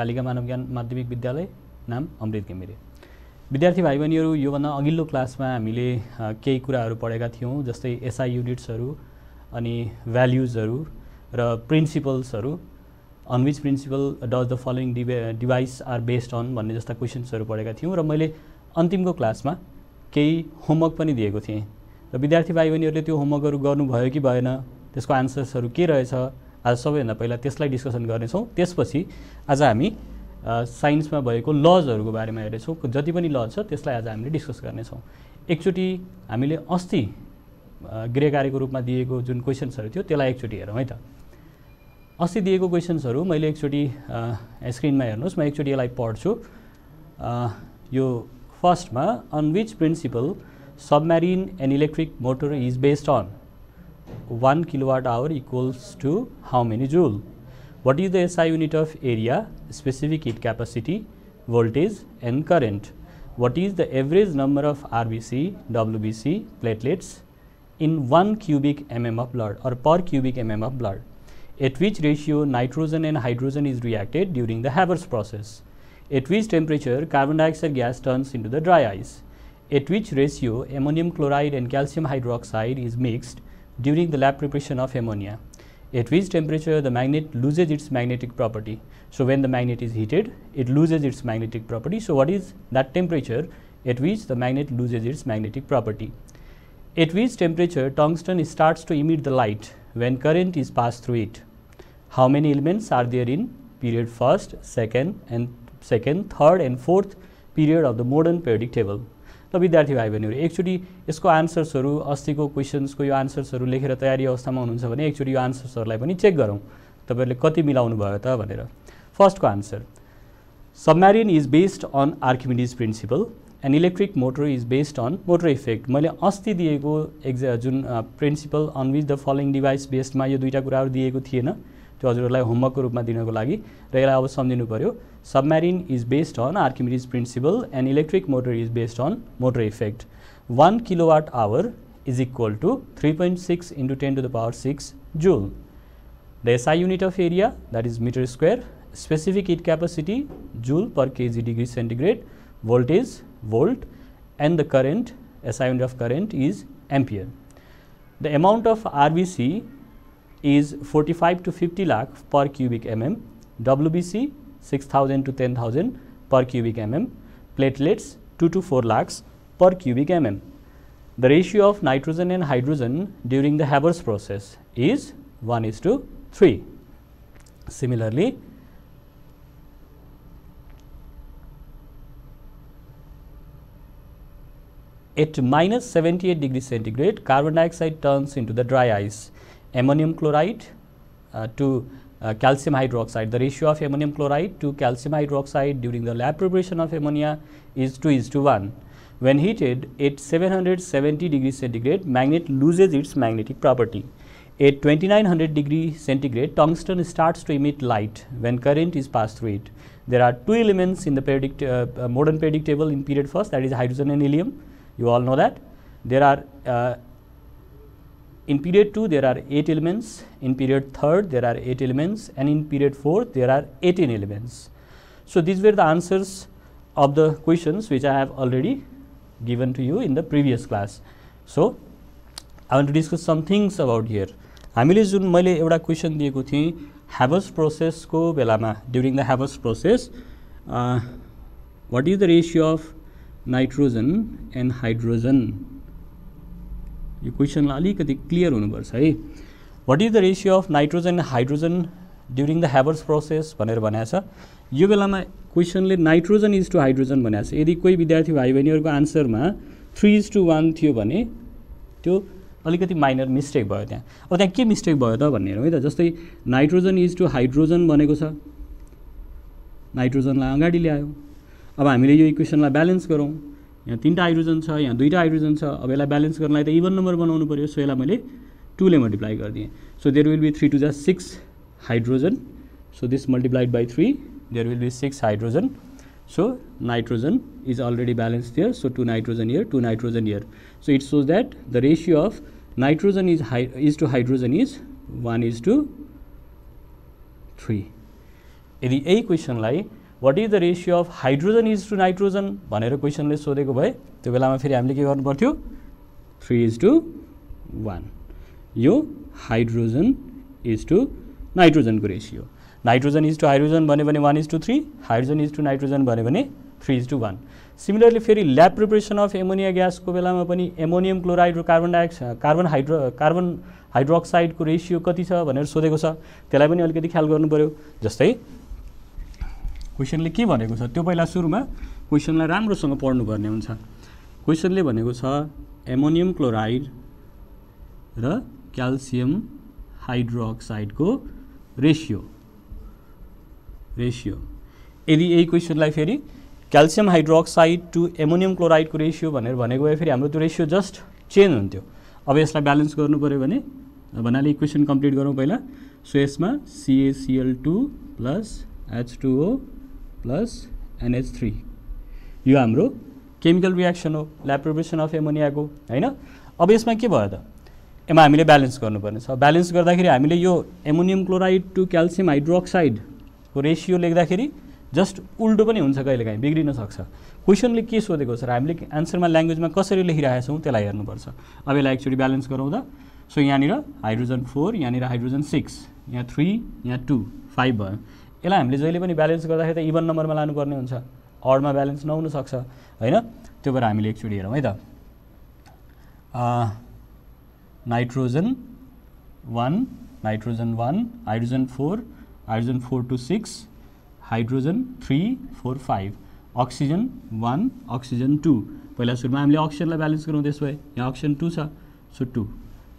कालिका मानव ज्ञान माध्यमिक विद्यालय नाम अमृत घिमिरे विद्यार्थी भाइ बहिनीहरू योभन्दा अघिल्लो क्लासमा हामीले केही कुराहरू पढेका थियौँ जस्तै एसआई युनिट्सहरू अनि भ्याल्युजहरू र प्रिन्सिपल्सहरू on which principle does the following डिभे डिभाइस आर बेस्ड अन भन्ने जस्ता क्वेसन्सहरू पढेका थियौँ र मैले अन्तिमको क्लासमा केही होमवर्क पनि दिएको थिएँ र विद्यार्थी भाइ बहिनीहरूले त्यो होमवर्कहरू गर्नुभयो कि भएन त्यसको आन्सर्सहरू के रहेछ आज सबैभन्दा पहिला त्यसलाई डिस्कसन गर्नेछौँ त्यसपछि आज हामी साइन्समा भएको लजहरूको बारेमा हेर्नेछौँ जति पनि लज छ त्यसलाई आज हामीले डिस्कस गर्नेछौँ एकचोटि हामीले अस्ति गृहकार्यको रूपमा दिएको जुन क्वेसन्सहरू थियो त्यसलाई एकचोटि हेरौँ है त अस्ति दिएको क्वेसन्सहरू मैले एकचोटि स्क्रिनमा हेर्नुहोस् म एकचोटि यसलाई पढ्छु यो फर्स्टमा on which principle submarine and electric motor is based on 1 kilowatt hour equals to how many joule? What is the SI unit of area, specific heat capacity, voltage and current? What is the average number of RBC, WBC platelets in 1 cubic mm of blood or per cubic mm of blood? At which ratio nitrogen and hydrogen is reacted during the Havers process? At which temperature carbon dioxide gas turns into the dry ice? At which ratio ammonium chloride and calcium hydroxide is mixed during the lab preparation of ammonia. At which temperature the magnet loses its magnetic property. So, when the magnet is heated, it loses its magnetic property. So, what is that temperature at which the magnet loses its magnetic property? At which temperature tungsten starts to emit the light when current is passed through it. How many elements are there in period first, second and second, third and fourth period of the modern periodic table? र विद्यार्थी भाइ बहिनीहरू एकचोटि यसको आन्सर्सहरू अस्तिको क्वेसन्सको यो आन्सर्सहरू लेखेर तयारी अवस्थामा हुनुहुन्छ भने एकचोटि यो आन्सर्सहरूलाई पनि चेक गरौँ तपाईँहरूले कति मिलाउनु भयो त भनेर फर्स्टको answer submarine is based on Archimedes principle and electric motor is based on motor effect मैले अस्ति दिएको एक्जा जुन principle on which the following device बेस्डमा यो दुईवटा कुराहरू दिएको थिएन त्यो हजुरहरूलाई होमवर्कको रूपमा दिनको लागि र यसलाई अब सम्झिनु पऱ्यो Submarine is based on Archimedes principle and electric motor is based on motor effect. 1 kilowatt hour is equal to 3.6 into 10 to the power 6 joule. The SI unit of area that is meter square, specific heat capacity joule per kg degree centigrade, voltage volt and the current SI unit of current is ampere. The amount of RBC is 45 to 50 lakh per cubic mm, WBC 6000 to 10000 per cubic mm, platelets 2 to 4 lakhs per cubic mm. The ratio of nitrogen and hydrogen during the Haber's process is 1 is to 3. Similarly, at minus 78 degree centigrade carbon dioxide turns into the dry ice ammonium chloride uh, to uh, calcium hydroxide. The ratio of ammonium chloride to calcium hydroxide during the lab preparation of ammonia is 2 is to 1. When heated at 770 degrees centigrade, magnet loses its magnetic property. At 2900 degree centigrade, tungsten starts to emit light when current is passed through it. There are two elements in the periodic, uh, uh, modern periodic table in period first, that is hydrogen and helium. You all know that. There are uh, in period 2, there are 8 elements, in period 3, there are 8 elements and in period 4, there are 18 elements. So, these were the answers of the questions which I have already given to you in the previous class. So, I want to discuss some things about here. हामीले जुन मैले एउटा question दिएको थिएँ Haber's प्रोसेसको बेलामा during the Haber's process what is the ratio of nitrogen and hydrogen यो क्वेसनलाई अलिकति क्लियर हुनुपर्छ है what is the ratio of nitrogen and hydrogen during the Haber's process भनेर भनेको छ यो बेलामा क्वेसनले नाइट्रोजन इज टु हाइड्रोजन भनेको छ यदि कोही विद्यार्थी भाइ बहिनीहरूको आन्सरमा थ्री इज टू वान थियो भने त्यो अलिकति माइनर मिस्टेक भयो त्यहाँ अब त्यहाँ के मिस्टेक भयो त भन्ने है त जस्तै नाइट्रोजन इज टु हाइड्रोजन भनेको छ नाइट्रोजनलाई अगाडि ल्यायो अब हामीले यो इक्वेसनलाई ब्यालेन्स गरौँ यहाँ तिनवटा हाइड्रोजन छ यहाँ दुईवटा हाइड्रोजन छ अब यसलाई ब्यालेन्स गर्नलाई त इभन नम्बर बनाउनु पऱ्यो सो यसलाई मैले टूले मल्टिप्लाई गरिदिएँ so there will be three two जा six hydrogen so this multiplied by three there will be six hydrogen so nitrogen is already balance there so two nitrogen here two nitrogen here so it's shows that the ratio of nitrogen is हाइ is to hydrogen is one is to three यदि यही क्वेसनलाई what is the ratio of hydrogen is to nitrogen भनेर क्वेसनले सोधेको भए त्यो बेलामा फेरि हामीले के गर्नु पर्थ्यो थ्री इज टु वान यो हाइड्रोजन इज टु नाइट्रोजनको ratio nitrogen is to hydrogen भन्यो भने one is to three hydrogen is to nitrogen भन्यो भने three is to one similarly फेरि ल्याब प्रिपरेसन अफ एमोनिया ग्यासको बेलामा पनि एमोनियम क्लोराइड र carbon dioxide carbon hydro carbon हाइड्रोक्साइडको रेसियो कति छ भनेर सोधेको छ त्यसलाई पनि अलिकति ख्याल गर्नु जस्तै क्वेसनले के भनेको छ त्यो पहिला सुरुमा क्वेसनलाई राम्रोसँग पढ्नुपर्ने हुन्छ क्वेसनले भनेको छ एमोनियम क्लोराइड र क्याल्सियम हाइड्रोअक्साइडको रेसियो रेसियो यदि यही क्वेसनलाई फेरि क्याल्सियम हाइड्रोक्साइड टु एमोनियम क्लोराइडको रेसियो भनेर भनेको भए फेरि हाम्रो त्यो रेसियो जस्ट चेन्ज हुन्थ्यो अब यसलाई ब्यालेन्स गर्नु पऱ्यो भने भन्नाले इक्वेसन कम्प्लिट गरौँ पहिला सो यसमा CaCl two plus H two O plus NH three यो हाम्रो केमिकल रिएक्सन हो ल्याप्रोबेसन अफ एमोनियाको होइन अब यसमा के भयो त यसमा हामीले ब्यालेन्स गर्नुपर्ने छ ब्यालेन्स गर्दाखेरि हामीले यो एमोनियम क्लोराइड टु क्याल्सियम हाइड्रोक्साइडको रेसियो लेख्दाखेरि जस्ट उल्टो पनि हुन्छ कहिलेकाहीँ बिग्रिन सक्छ क्वेसनले के सोधेको छ र हामीले आन्सरमा ल्याङ्ग्वेजमा कसरी लेखिरहेका छौँ त्यसलाई हेर्नुपर्छ अब यसलाई एकचोटि ब्यालेन्स गराउँदा सो यहाँनिर हाइड्रोजन फोर यहाँनिर हाइड्रोजन सिक्स यहाँ थ्री यहाँ टू फाइभ भयो यसलाई हामीले जहिले पनि ब्यालेन्स गर्दाखेरि त इभन नम्बरमा लानुपर्ने हुन्छ अडमा ब्यालेन्स नहुनसक्छ होइन त्यो भएर हामीले एकचोटि हेरौँ है त nitrogen one nitrogen one hydrogen four hydrogen four two six hydrogen three four five oxygen one oxygen two पहिला सुरुमा हामीले अक्सिजनलाई ब्यालेन्स गरौँ त्यसो भए यहाँ अक्सिजन टू छ सो टू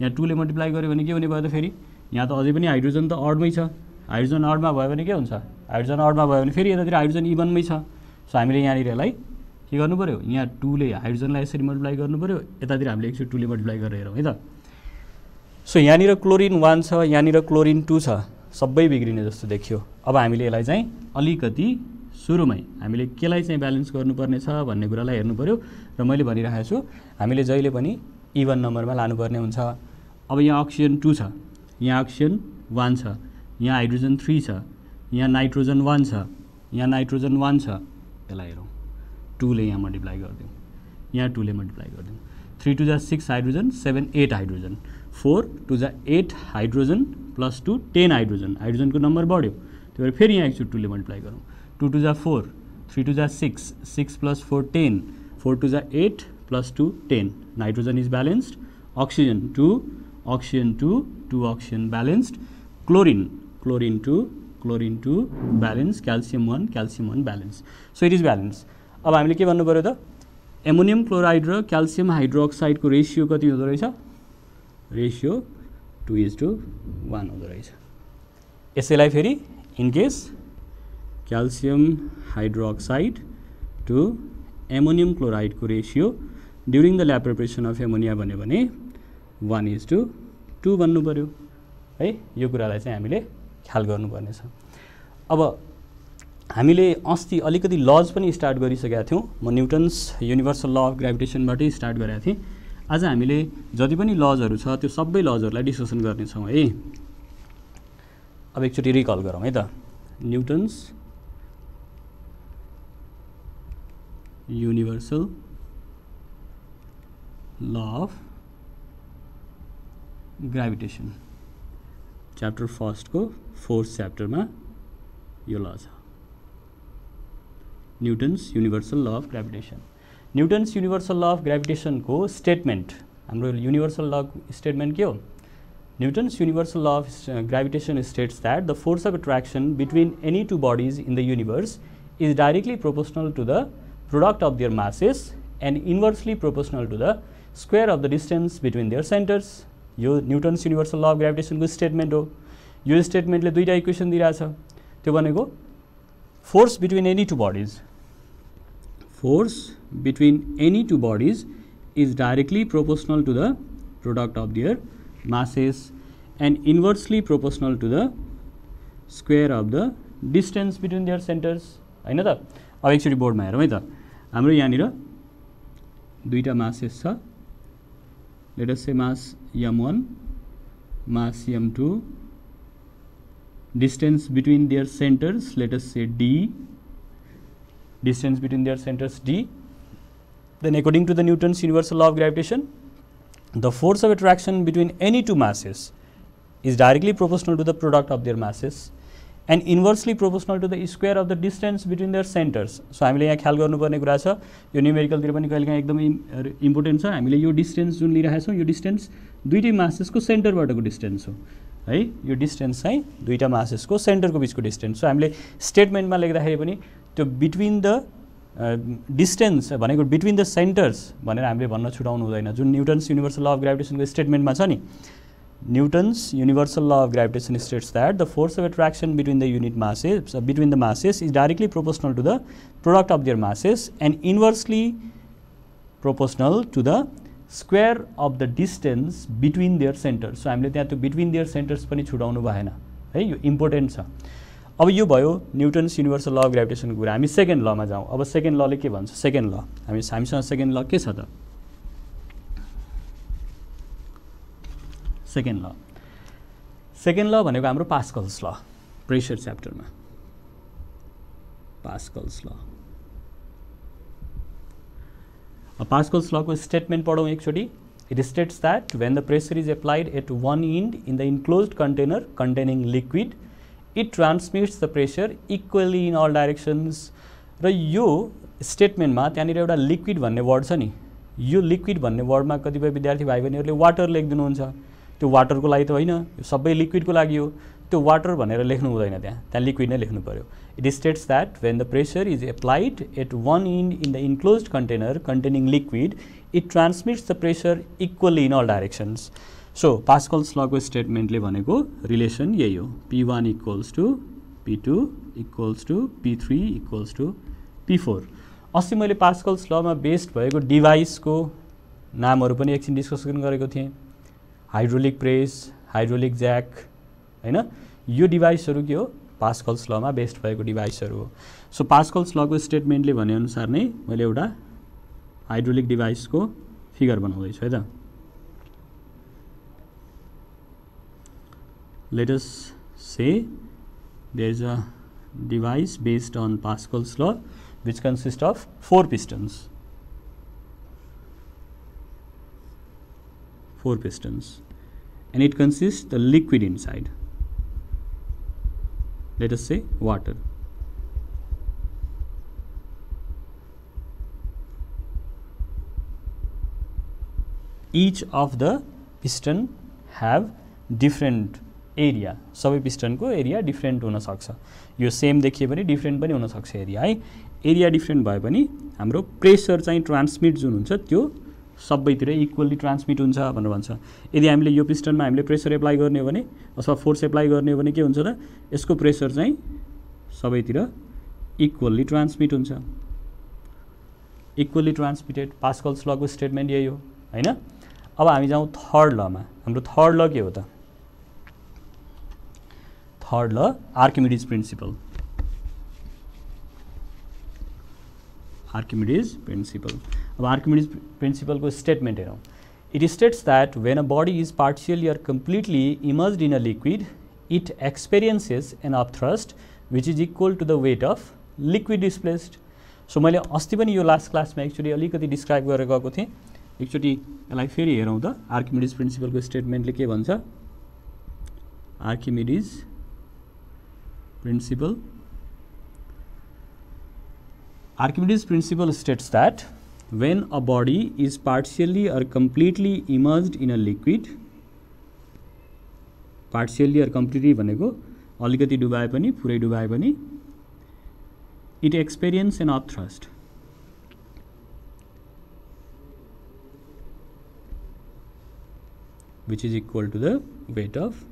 यहाँ टूले मल्टिप्लाई गऱ्यो भने के हुने भयो त फेरि यहाँ त अझै पनि हाइड्रोजन त अडमै छ हाइड्रोजन अर्डमा भयो भने के हुन्छ हाइड्रोजन अर्डमा भयो भने फेरि यतातिर हाइड्रोजन इभनमै छ सो हामीले यहाँनिर यसलाई के गर्नु पऱ्यो यहाँ टूले हाइड्रोजनलाई यसरी मल्टिप्लाई गर्नु पऱ्यो यतातिर हामीले एकचोटि टूले मल्टिप्लाई गरेर हेरौँ है त सो यहाँनिर क्लोरिन वान छ यहाँनिर क्लोरिन टू छ सबै बिग्रिने जस्तो देखियो अब हामीले यसलाई चाहिँ अलिकति सुरुमै हामीले केलाई चाहिँ ब्यालेन्स गर्नुपर्ने छ भन्ने कुरालाई हेर्नु पऱ्यो र मैले भनिरहेको छु हामीले जहिले पनि इभन नम्बरमा लानुपर्ने हुन्छ अब यहाँ अक्सिजन टू छ यहाँ अक्सिजन वान छ यहाँ हाइड्रोजन थ्री छ यहाँ नाइट्रोजन वान छ यहाँ नाइट्रोजन वान छ यसलाई हेरौँ टूले यहाँ मल्टिप्लाई गरिदिउँ यहाँ टूले मल्टिप्लाई गरिदिउँ थ्री टू जा six hydrogen seven eight hydrogen four two जा eight hydrogen plus two ten hydrogen हाइड्रोजनको नम्बर बढ्यो त्यही भएर फेरि यहाँ एकचोटि टूले मल्टिप्लाई गरौँ टू टू जा फोर थ्री टू जा six six plus four ten four two जा eight plus two ten nitrogen is balanced oxygen two oxygen two two oxygen balanced chlorine chlorine two chlorine two balance calcium one calcium one balance so it is balance अब हामीले के भन्नु पऱ्यो त ammonium chloride र calcium हाइड्रोअक्साइडको ratio कति हुँदो रहेछ ratio two is to one हुँदो रहेछ यसैलाई फेरि in case calcium hydroxide to ammonium क्लोराइडको ratio during the lab preparation of ammonia भन्यो भने वान इज टु टू भन्नु पऱ्यो है यो कुरालाई चाहिँ हामीले ख्याल गर्नुपर्नेछ अब हामीले अस्ति अलिकति लज पनि स्टार्ट गरिसकेका थियौँ म न्युटन्स युनिभर्सल ल अफ ग्राभिटेसनबाटै स्टार्ट गरेका थिएँ आज हामीले जति पनि लजहरू छ त्यो सबै लजहरूलाई डिस्कसन गर्नेछौँ है अब एकचोटि रिकल गरौँ है त Newton's universal law of gravitation chapter फर्स्टको फोर्थ च्याप्टरमा यो ल छ Newton's universal law of gravitation Newton's universal law of ग्राभिटेसनको स्टेटमेन्ट हाम्रो युनिभर्सल ल स्टेटमेन्ट के हो Newton's universal law of gravitation states that the force of attraction between any two bodies in the universe is directly proportional to the product of their masses and inversely proportional to the square of the distance between their centres यो Newton's universal law of ग्राभिटेसनको statement हो यो स्टेटमेन्टले दुईवटा equation दिइरहेछ त्यो भनेको force between any two bodies force between any two bodies is directly proportional to the product of their masses and inversely proportional to the square of the distance between their centres होइन त अब एकचोटि बोर्डमा हेरौँ है त हाम्रो यहाँनिर दुईवटा मासेस छ लेटेस्ट मास यम one mass M two distance between their centers let us say d distance between their centers d then according to the newton's universal law of gravitation the force of attraction between any two masses is directly proportional to the product of their masses and inversely proportional to the square of the distance between their centers so हामीले यहाँ ख्याल गर्नुपर्ने कुरा छ यो न्युमेरिकलतिर पनि कहिले काहीँ एकदमै distance छ हामीले यो डिस्टेन्स जुन लिइरहेको छौँ masses ko centre bata ko distance ho. है यो डिस्टेन्स चाहिँ दुईवटा मासेसको सेन्टरको बिचको डिस्टेन्स सो हामीले स्टेटमेन्टमा लेख्दाखेरि पनि त्यो बिट्विन द डिस्टेन्स भनेको बिट्विन द सेन्टर्स भनेर हामीले भन्न छुटाउनु हुँदैन जुन न्युटन्स युनिभर्सल ल अफ ग्राभिटेसनको स्टेटमेन्टमा छ नि Newton's universal law of gravitation states that the force of attraction between the unit masses between the masses is directly proportional to the product of their masses and inversely proportional to the square of the distance between their centres so हामीले त्यहाँ त्यो between their centres पनि छुटाउनु भएन है यो important छ अब यो भयो न्युटन्स युनिभर्सल ल अफ ग्राभिटेसनको कुरा हामी सेकेन्ड लमा जाउँ अब सेकेन्ड लले के भन्छ सेकेन्ड ल हामी हामीसँग सेकेन्ड ल के छ त सेकेन्ड ल सेकेन्ड ल भनेको हाम्रो पास्कल्स ल प्रेसर च्याप्टरमा पास्कल्स ल Pascal's law को statement पढ़ो एकचोटी It states that when the pressure is applied at one end in the enclosed container containing liquid, it transmits the pressure equally in all directions. र यो स्टेटमेन्टमा त्यहाँनिर एउटा liquid भन्ने word छ नि यो लिक्विड भन्ने वर्डमा कतिपय विद्यार्थी भाइ बहिनीहरूले वाटर लेखिदिनुहुन्छ त्यो वाटरको लागि त होइन यो सबै लिक्विडको लागि हो त्यो वाटर भनेर लेख्नु हुँदैन त्यहाँ त्यहाँ लिक्विड नै लेख्नु पऱ्यो it states that when the pressure is applied at one end in the enclosed container containing liquid, it transmits the pressure equally in all directions. So, Pascal's law statement le भनेको relation यही हो P1 to to P2 to to P3 to to P4. Equals to P four अस्ति मैले device ko based भएको डिभाइसको नामहरू पनि एकछिन discussion गरेको hydraulic hydraulic press hydraulic jack होइन यो डिभाइसहरू के हो पास्कल्स लमा बेस्ट भएको डिभाइसहरू हो सो पास्कल्स लको स्टेटमेन्टले भनेअनुसार नै मैले एउटा हाइड्रोलिक को फिगर बना है त let's say there is a device based on Pascal's law which consist of four pistons four pistons and it consist the liquid inside let us say water each of the piston have different area सबै पिस्टनको area different हुनसक्छ यो same देखिए पनि different पनि हुनसक्छ area है area different भए पनि हाम्रो प्रेसर चाहिँ ट्रान्समिट जुन हुन्छ त्यो सबैतिर इक्वल्ली ट्रान्समिट हुन्छ भनेर भन्छ यदि हामीले यो पिस्टनमा हामीले प्रेसर एप्लाई गर्ने हो भने अथवा फोर्स एप्लाई गर्ने हो भने के हुन्छ त यसको प्रेसर चाहिँ सबैतिर इक्वल्ली ट्रान्समिट हुन्छ इक्वल्ली ट्रान्समिटेड पास्कल्स लको स्टेटमेन्ट यही हो होइन अब हामी जाउँ थर्ड लमा हाम्रो थर्ड ल के हो त third law Archimedes principle Archimedes principle अब आर्किमिडीज प्रिंसिपल को स्टेटमेंट दे रहा हूँ it states that when a body is partially or completely immerse in a liquid it experiences an upthrust which is equal to the weight of liquid displaced. So मैं अस्ति भी यो last में actually अलग describe गरेर गएको थिएँ एकचोटि यसलाई फेरि हेरौँ त आर्किमिडिज प्रिन्सिपलको स्टेटमेन्टले के भन्छ Archimedes principle Archimedes principle states that when a body is partially or completely immerse in a liquid partially or completely भनेको अलिकति डुबाए पनि पुरै डुबाए पनि it experience an upthrust which is equal to the weight of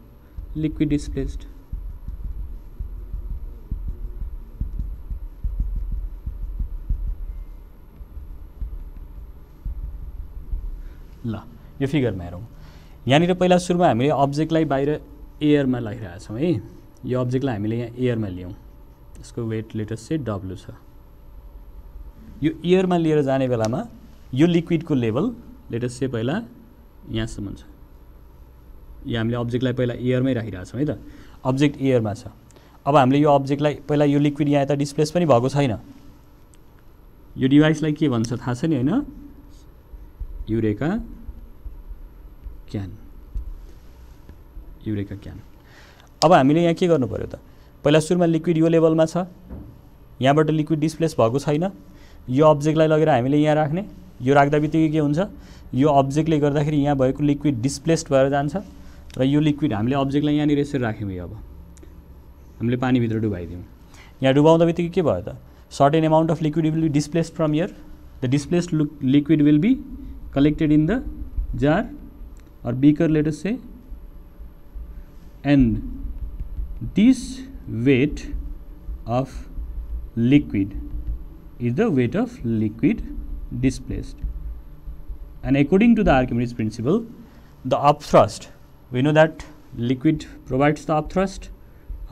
liquid displaced ल यो फिगरमा हेरौँ यहाँनिर पहिला सुरुमा हामीले अब्जेक्टलाई बाहिर एयरमा लगाइरहेछौँ है यो अब्जेक्टलाई हामीले यहाँ एयरमा ल्याउँ यसको वेट लेटेस्ट चाहिँ डब्लु छ यो एयरमा लिएर जाने बेलामा यो लिक्विडको लेभल लेटेस्ट चाहिँ पहिला यहाँसम्म छ यो हामीले अब्जेक्टलाई पहिला एयरमै राखिरहेछौँ है त अब्जेक्ट एयरमा छ अब हामीले यो अब्जेक्टलाई पहिला यो लिक्विड यहाँ यता डिस्प्लेस पनि भएको छैन यो डिभाइसलाई के भन्छ थाहा छ नि होइन युरेका क्यान युरेका क्यान अब हामीले यहाँ के गर्नु पऱ्यो त पहिला सुरुमा लिक्विड यो लेभलमा छ यहाँबाट लिक्विड डिस्प्लेस भएको छैन यो अब्जेक्टलाई लगेर हामीले यहाँ राख्ने यो राख्दा बित्तिकै के हुन्छ यो अब्जेक्टले गर्दाखेरि यहाँ भएको लिक्विड डिस्प्लेस्ड भएर जान्छ र यो लिक्विड हामीले अब्जेक्टलाई यहाँनिर यसरी राख्यौँ यो अब हामीले पानीभित्र डुबाइदिउँ यहाँ डुबाउँदा बित्तिकै के भयो त certain amount of liquid will be displaced from यर the displaced liquid will be collected in the jar or beaker let us say and this weight of liquid is the weight of liquid displaced and according to the Archimedes principle the upthrust we know that liquid provides the upthrust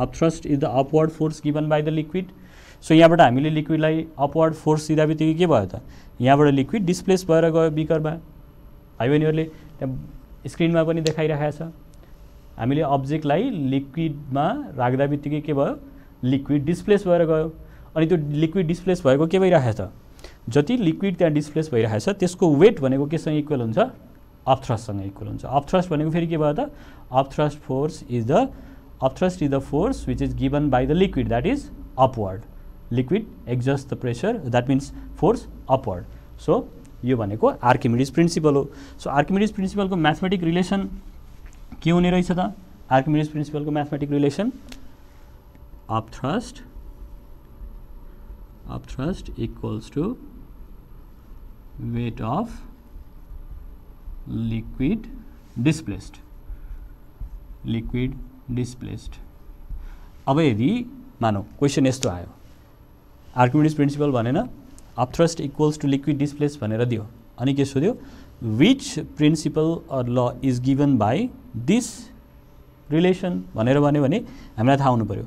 upthrust is the upward force given by the liquid so यहाँबाट हामीले लिक्विडलाई upward liquid दिँदा बित्तिकै upward force त यहाँबाट liquid displace भएर गयो बिकरमा भाइ बहिनीहरूले त्यहाँ स्क्रिनमा पनि देखाइरहेको छ हामीले अब्जेक्टलाई लिक्विडमा राख्दा बित्तिकै के भयो लिक्विड डिस्प्लेस भएर गयो अनि त्यो लिक्विड डिस्प्लेस भएको के भइरहेछ त जति लिक्विड त्यहाँ डिस्प्लेस भइरहेछ त्यसको वेट भनेको केसँग इक्वल हुन्छ अपथ्रससँग इक्वल हुन्छ अपथ्रस्ट भनेको फेरि के भयो त upthrust force is the upthrust is the force which is given by the liquid that is upward liquid exert the pressure that means force upward so यो भनेको आर्किमिडिज प्रिन्सिपल हो सो आर्किमिडिज प्रिन्सिपलको mathematic relation के हुने रहेछ त Archimedes प्रिन्सिपलको mathematic relation upthrust upthrust equals to weight of liquid displaced liquid displaced अब यदि मानौ क्वेसन यस्तो आयो आर्किमिडिज प्रिन्सिपल भनेन upthrust equals to liquid displace भनेर दियो अनि के सोध्यो which principle or law is given by this relation भनेर भन्यो भने हामीलाई थाहा हुनु पऱ्यो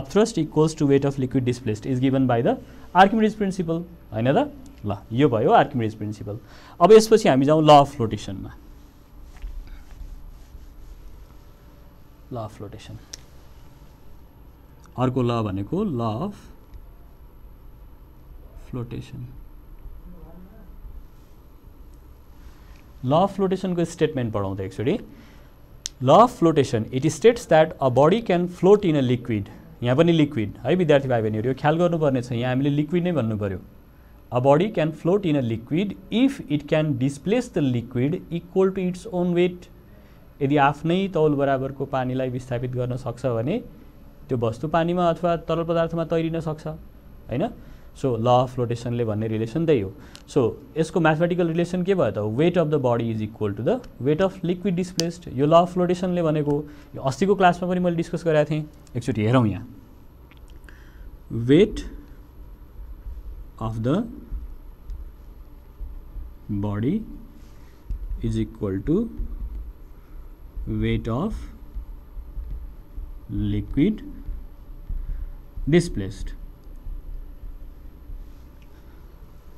upthrust equals to weight of liquid displaced is given by the Archimedes principle होइन त ल यो भयो आर्किमिडिस प्रिन्सिपल अब यसपछि हामी जाउँ ल अफ फ्लोटेसनमा ल अफ फ्लोटेसन अर्को ल भनेको law of flotation law of फ्लोटेसनको स्टेटमेन्ट पढाउँदा एकचोटि law of flotation it states that a body can float in a liquid यहाँ पनि लिक्विड है विद्यार्थी भाइ बहिनीहरू यो ख्याल गर्नुपर्ने छ यहाँ हामीले लिक्विड नै भन्नु पऱ्यो a body can float in a liquid if it can displace the liquid equal to its own weight यदि आफ्नै तौल बराबरको पानीलाई विस्थापित गर्न सक्छ भने त्यो वस्तु पानीमा अथवा तरल पदार्थमा तैरिन सक्छ होइन सो ल अफ रोटेसन भाई रिनेसन त्यही हो सो इसको मैथमेटिकल रिनेसन के भाई weight of the body is equal to the weight of liquid displaced यो ल अफ रोटेसनले भनेको अस्सी को क्लास में मैं डिस्कस करा थे एकचोटि हर यहाँ weight of the body is equal to weight of liquid displaced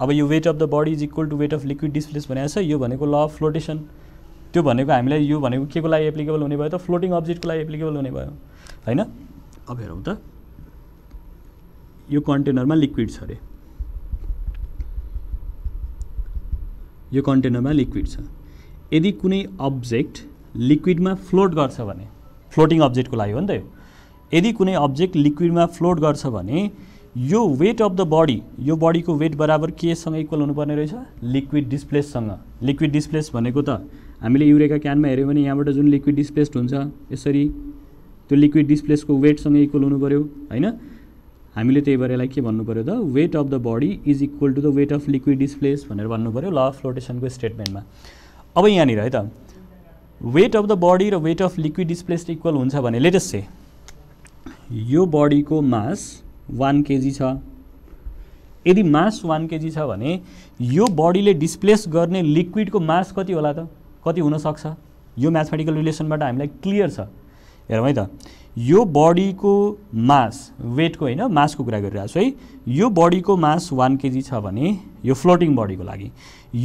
अब यो weight of the body is equal to weight of liquid displace भनेको छ यो भनेको ल अफ फ्लोटेसन त्यो भनेको हामीलाई यो भनेको के को लागि एप्लिकेबल हुने भयो त फ्लोटिङ अब्जेक्टको लागि एप्लिकेबल हुने भयो होइन अब हेरौँ त यो कन्टेनरमा लिक्विड छ अरे यो कन्टेनरमा लिक्विड छ यदि कुनै अब्जेक्ट लिक्विडमा फ्लोट गर्छ भने फ्लोटिङ अब्जेक्टको लागि हो नि त यो यदि कुनै अब्जेक्ट लिक्विडमा फ्लोट गर्छ भने यो वेट अफ द बडी यो बडीको वेट बराबर केसँग इक्वल हुनुपर्ने रहेछ लिक्विड डिस्प्लेससँग लिक्विड डिस्प्लेस भनेको त हामीले युरेका क्यानमा हेऱ्यौँ भने यहाँबाट जुन लिक्विड डिस्प्लेस्ड हुन्छ यसरी त्यो लिक्विड डिस्प्लेसको वेटसँग इक्वल हुनु पऱ्यो होइन हामीले त्यही भएर यसलाई के भन्नु पऱ्यो त weight of the body is equal to the weight of liquid displace भनेर भन्नु पऱ्यो ल अफ फ्लोटेसनको स्टेटमेन्टमा अब यहाँनिर है त वेट अफ द बडी र weight of liquid displace equal हुन्छ भने लेटेस्ट चाहिँ यो बडीको मास वान केजी छ यदि मास वान केजी छ भने यो बडीले डिस्प्लेस गर्ने लिक्विडको मास कति होला त कति हुनसक्छ यो म्याथमेटिकल रिलेसनबाट हामीलाई क्लियर छ हेरौँ है त यो बडीको मास वेटको होइन मासको कुरा गरिरहेको छु है यो बडीको मास वान केजी छ भने यो फ्लोटिङ बडीको लागि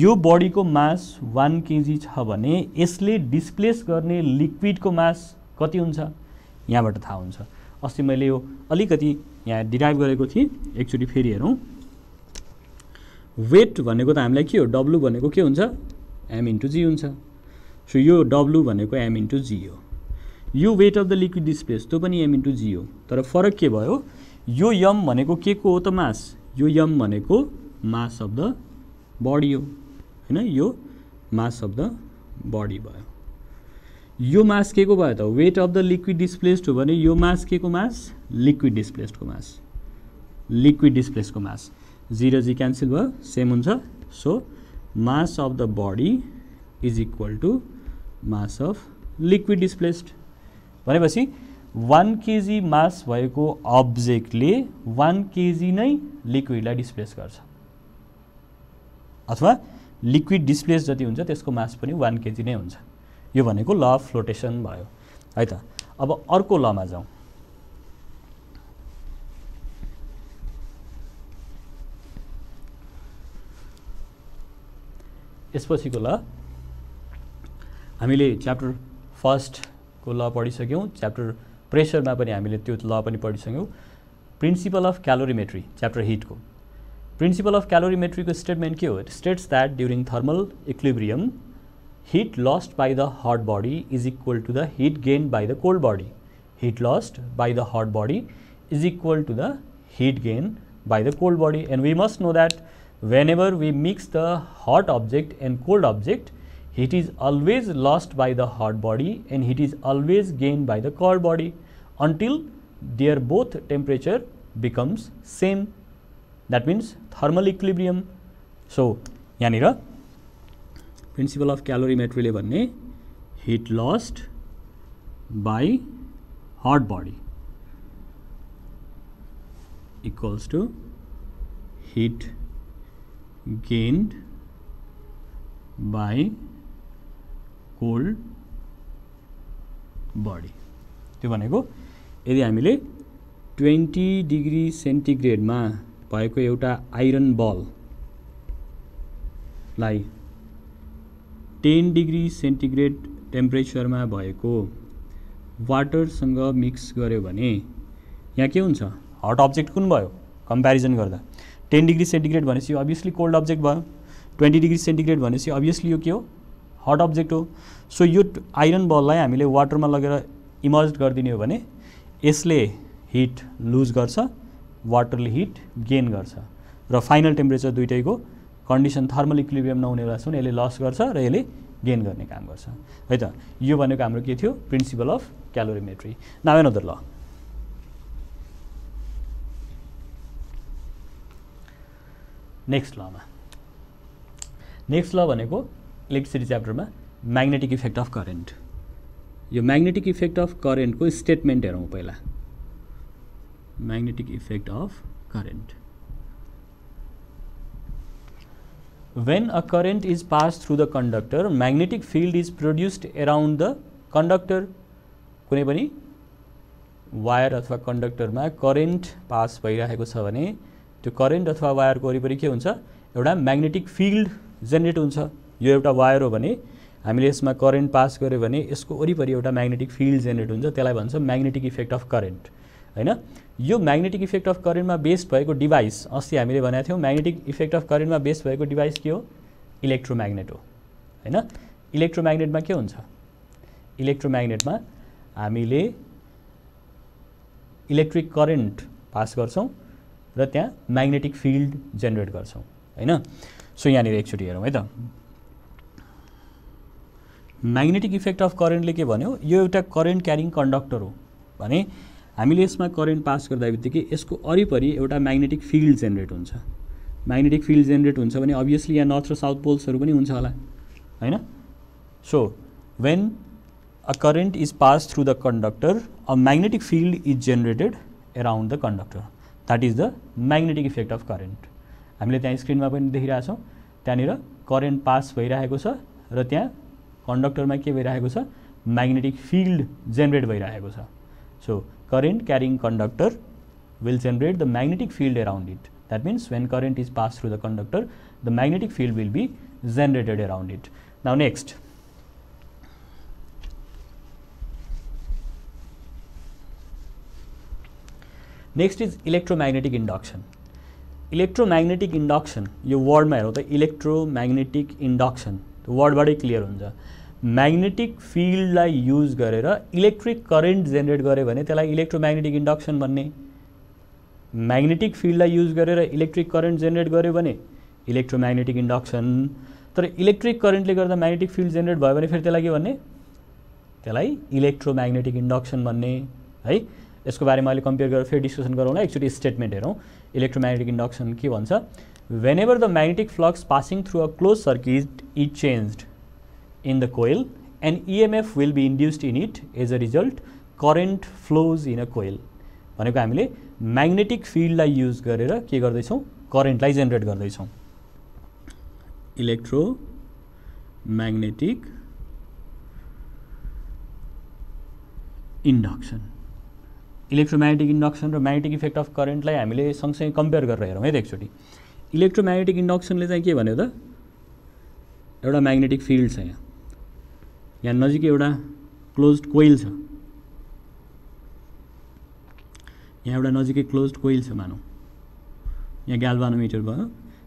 यो बडीको मास वान केजी छ भने यसले डिस्प्लेस गर्ने लिक्विडको मास कति हुन्छ यहाँबाट थाहा हुन्छ अस्ति मैले यो अलिकति यहाँ डिराइभ गरेको थिएँ एकचोटि फेरि हेरौँ वेट भनेको त हामीलाई के हो डब्लु भनेको के हुन्छ एम इन्टु जी हुन्छ सो यो डब्लु भनेको एम इन्टु जी हो यो weight of the liquid displace त्यो पनि एम इन्टु जी हो तर फरक के भयो यो यम भनेको के को हो त मास यो यम भनेको मास अफ द बडी हो होइन यो मास अफ द बडी भयो यो मास के को भयो त weight of the liquid displaced हो भने यो मास के को मास लिक्विड डिस्प्लेस्डको मास लिक्विड डिस्प्लेसको मास जिरो जी क्यान्सल भयो सेम हुन्छ so mass of the body is equal to mass of liquid displaced भनेपछि वान केजी मास भएको अब्जेक्टले वान केजी नै लिक्विडलाई डिस्प्लेस गर्छ अथवा लिक्विड डिस्प्लेस जति हुन्छ त्यसको मास पनि वान केजी नै हुन्छ यो भनेको ल अफ फ्लोटेसन भयो है त अब अर्को लमा जाउँ यसपछिको ल हामीले च्याप्टर फर्स्टको ल पढिसक्यौँ च्याप्टर प्रेसरमा पनि हामीले त्यो ल पनि पढिसक्यौँ प्रिन्सिपल अफ क्यालोरिमेट्री च्याप्टर हिटको प्रिन्सिपल अफ क्यालोरिमेट्रीको स्टेटमेन्ट के हो it states that during thermal equilibrium heat lost by the hot body is equal to the heat gained by the cold body. Heat lost by the hot body is equal to the heat gain by the cold body and we must know that whenever we mix the hot object and cold object, heat is always lost by the hot body and heat is always gained by the cold body until their both temperature becomes same. That means thermal equilibrium. So, यानिर principle of calorie क्यालोरिमेट्रीले भन्ने heat lost by hot body equals to heat gained by cold body त्यो भनेको यदि हामीले twenty degree सेन्टिग्रेडमा भएको एउटा iron बललाई टेन डिग्री सेन्टिग्रेड टेम्परेचरमा भएको वाटरसँग मिक्स गऱ्यो भने यहाँ के हुन्छ हट अब्जेक्ट कुन भयो कम्पेरिजन गर्दा टेन डिग्री सेन्टिग्रेड भनेपछि अभियसली कोल्ड अब्जेक्ट भयो ट्वेन्टी डिग्री सेन्टिग्रेड भनेपछि अभियसली यो के हो हट अब्जेक्ट हो सो यो आइरन बललाई हामीले वाटरमा लगेर इमर्ज गरिदिने हो भने यसले हिट लुज गर्छ वाटरले हिट गेन गर्छ र फाइनल टेम्परेचर दुइटैको कन्डिसन थर्मल इक्लिबियम नहुने भने यसले लस गर्छ र यसले गेन गर्ने काम गर्छ है त यो भनेको हाम्रो के थियो प्रिन्सिपल अफ क्यालोरिमेट्री नाम अदर ल नेक्स्ट लमा नेक्स्ट ल भनेको इलेक्ट्रिसिटी च्याप्टरमा म्याग्नेटिक इफेक्ट अफ करेन्ट यो म्याग्नेटिक इफेक्ट अफ करेन्टको स्टेटमेन्ट हेरौँ पहिला magnetic effect of current when a current is passed through the conductor magnetic field is produced around the conductor कुनै पनि wire अथवा कन्डक्टरमा current pass भइरहेको छ भने त्यो करेन्ट अथवा वायरको वरिपरि के हुन्छ एउटा म्याग्नेटिक फिल्ड जेनेरेट हुन्छ यो एउटा वायर हो भने हामीले यसमा करेन्ट पास गऱ्यो भने यसको वरिपरि एउटा म्याग्नेटिक फिल्ड जेनेरेट हुन्छ त्यसलाई भन्छ म्याग्नेटिक इफेक्ट अफ करेन्ट होइन यो म्याग्नेटिक इफेक्ट अफ करेन्टमा बेस भएको डिभाइस अस्ति हामीले भनेको थियौँ म्याग्नेटिक इफेक्ट अफ करेन्टमा बेस भएको डिभाइस के हो इलेक्ट्रोम्याग्नेट हो होइन इलेक्ट्रोम्याग्नेटमा के हुन्छ इलेक्ट्रोम्याग्नेटमा हामीले इलेक्ट्रिक करेन्ट पास गर्छौँ र त्यहाँ म्याग्नेटिक फिल्ड जेनेरेट गर्छौँ होइन सो यहाँनिर एकचोटि हेरौँ है त म्याग्नेटिक इफेक्ट अफ करेन्टले के भन्यो यो एउटा करेन्ट क्यारिङ कन्डक्टर हो भने हमें इसमें करेन्ट पास गर्दा इसको वरीपरी वरिपरि मैग्नेटिक म्याग्नेटिक फिल्ड जेनरेट हो मैग्नेटिक फिल्ड जेनरेट हुन्छ अभियसली यहाँ नर्थ और साउथ पोल्स भी हुन्छ so when a current is pass through the conductor a magnetic field is generated around the conductor that is the magnetic effect of current हमें तैं screen में देखि रहर करेन्ट पास भैर रहा कंडक्टर में के भैर मैग्नेटिक फील्ड फिल्ड भैर so current carrying conductor will generate the magnetic field around it. That means, when current is passed through the conductor, the magnetic field will be generated around it. Now, next. Next is electromagnetic induction. Electromagnetic induction, You've यो the electromagnetic induction. The word body clear हुन्छ magnetic फिल्डलाई use गरेर electric current generate गर्यो भने त्यसलाई electromagnetic induction भन्ने magnetic फिल्डलाई use गरेर इलेक्ट्रिक करेन्ट जेनेरेट गर्यो भने इलेक्ट्रोम्याग्नेटिक इन्डक्सन तर इलेक्ट्रिक करेन्टले गर्दा म्याग्नेटिक फिल्ड जेनेरेट भयो भने फेरि त्यसलाई के भन्ने त्यसलाई इलेक्ट्रोम्याग्नेटिक इन्डक्सन भन्ने है यसको बारेमा अहिले कम्पेयर गरेर फेरि डिस्कसन गरौँला एकचोटि स्टेटमेन्ट हेरौँ इलेक्ट्रोम्याग्नेटिक इन्डक्सन के भन्छ whenever the magnetic flux passing through a close circuit is change in the coil and EMF will be induced in it as a result current flows in a coil भनेको हामीले magnetic फिल्डलाई use गरेर के गर्दैछौँ करेन्टलाई generate गर्दैछौँ electromagnetic induction electromagnetic induction र magnetic effect of करेन्टलाई हामीले सँगसँगै कम्पेयर गरेर हेरौँ है त एकचोटि इलेक्ट्रोम्याग्नेटिक इन्डक्सनले चाहिँ के भन्यो त एउटा म्याग्नेटिक फिल्ड छ यहाँ यहाँ नजिकै एउटा क्लोज्ड कोइल छ यहाँ एउटा नजिकै क्लोज्ड कोइल छ मानौँ यहाँ ग्याल्भानोमिटर भयो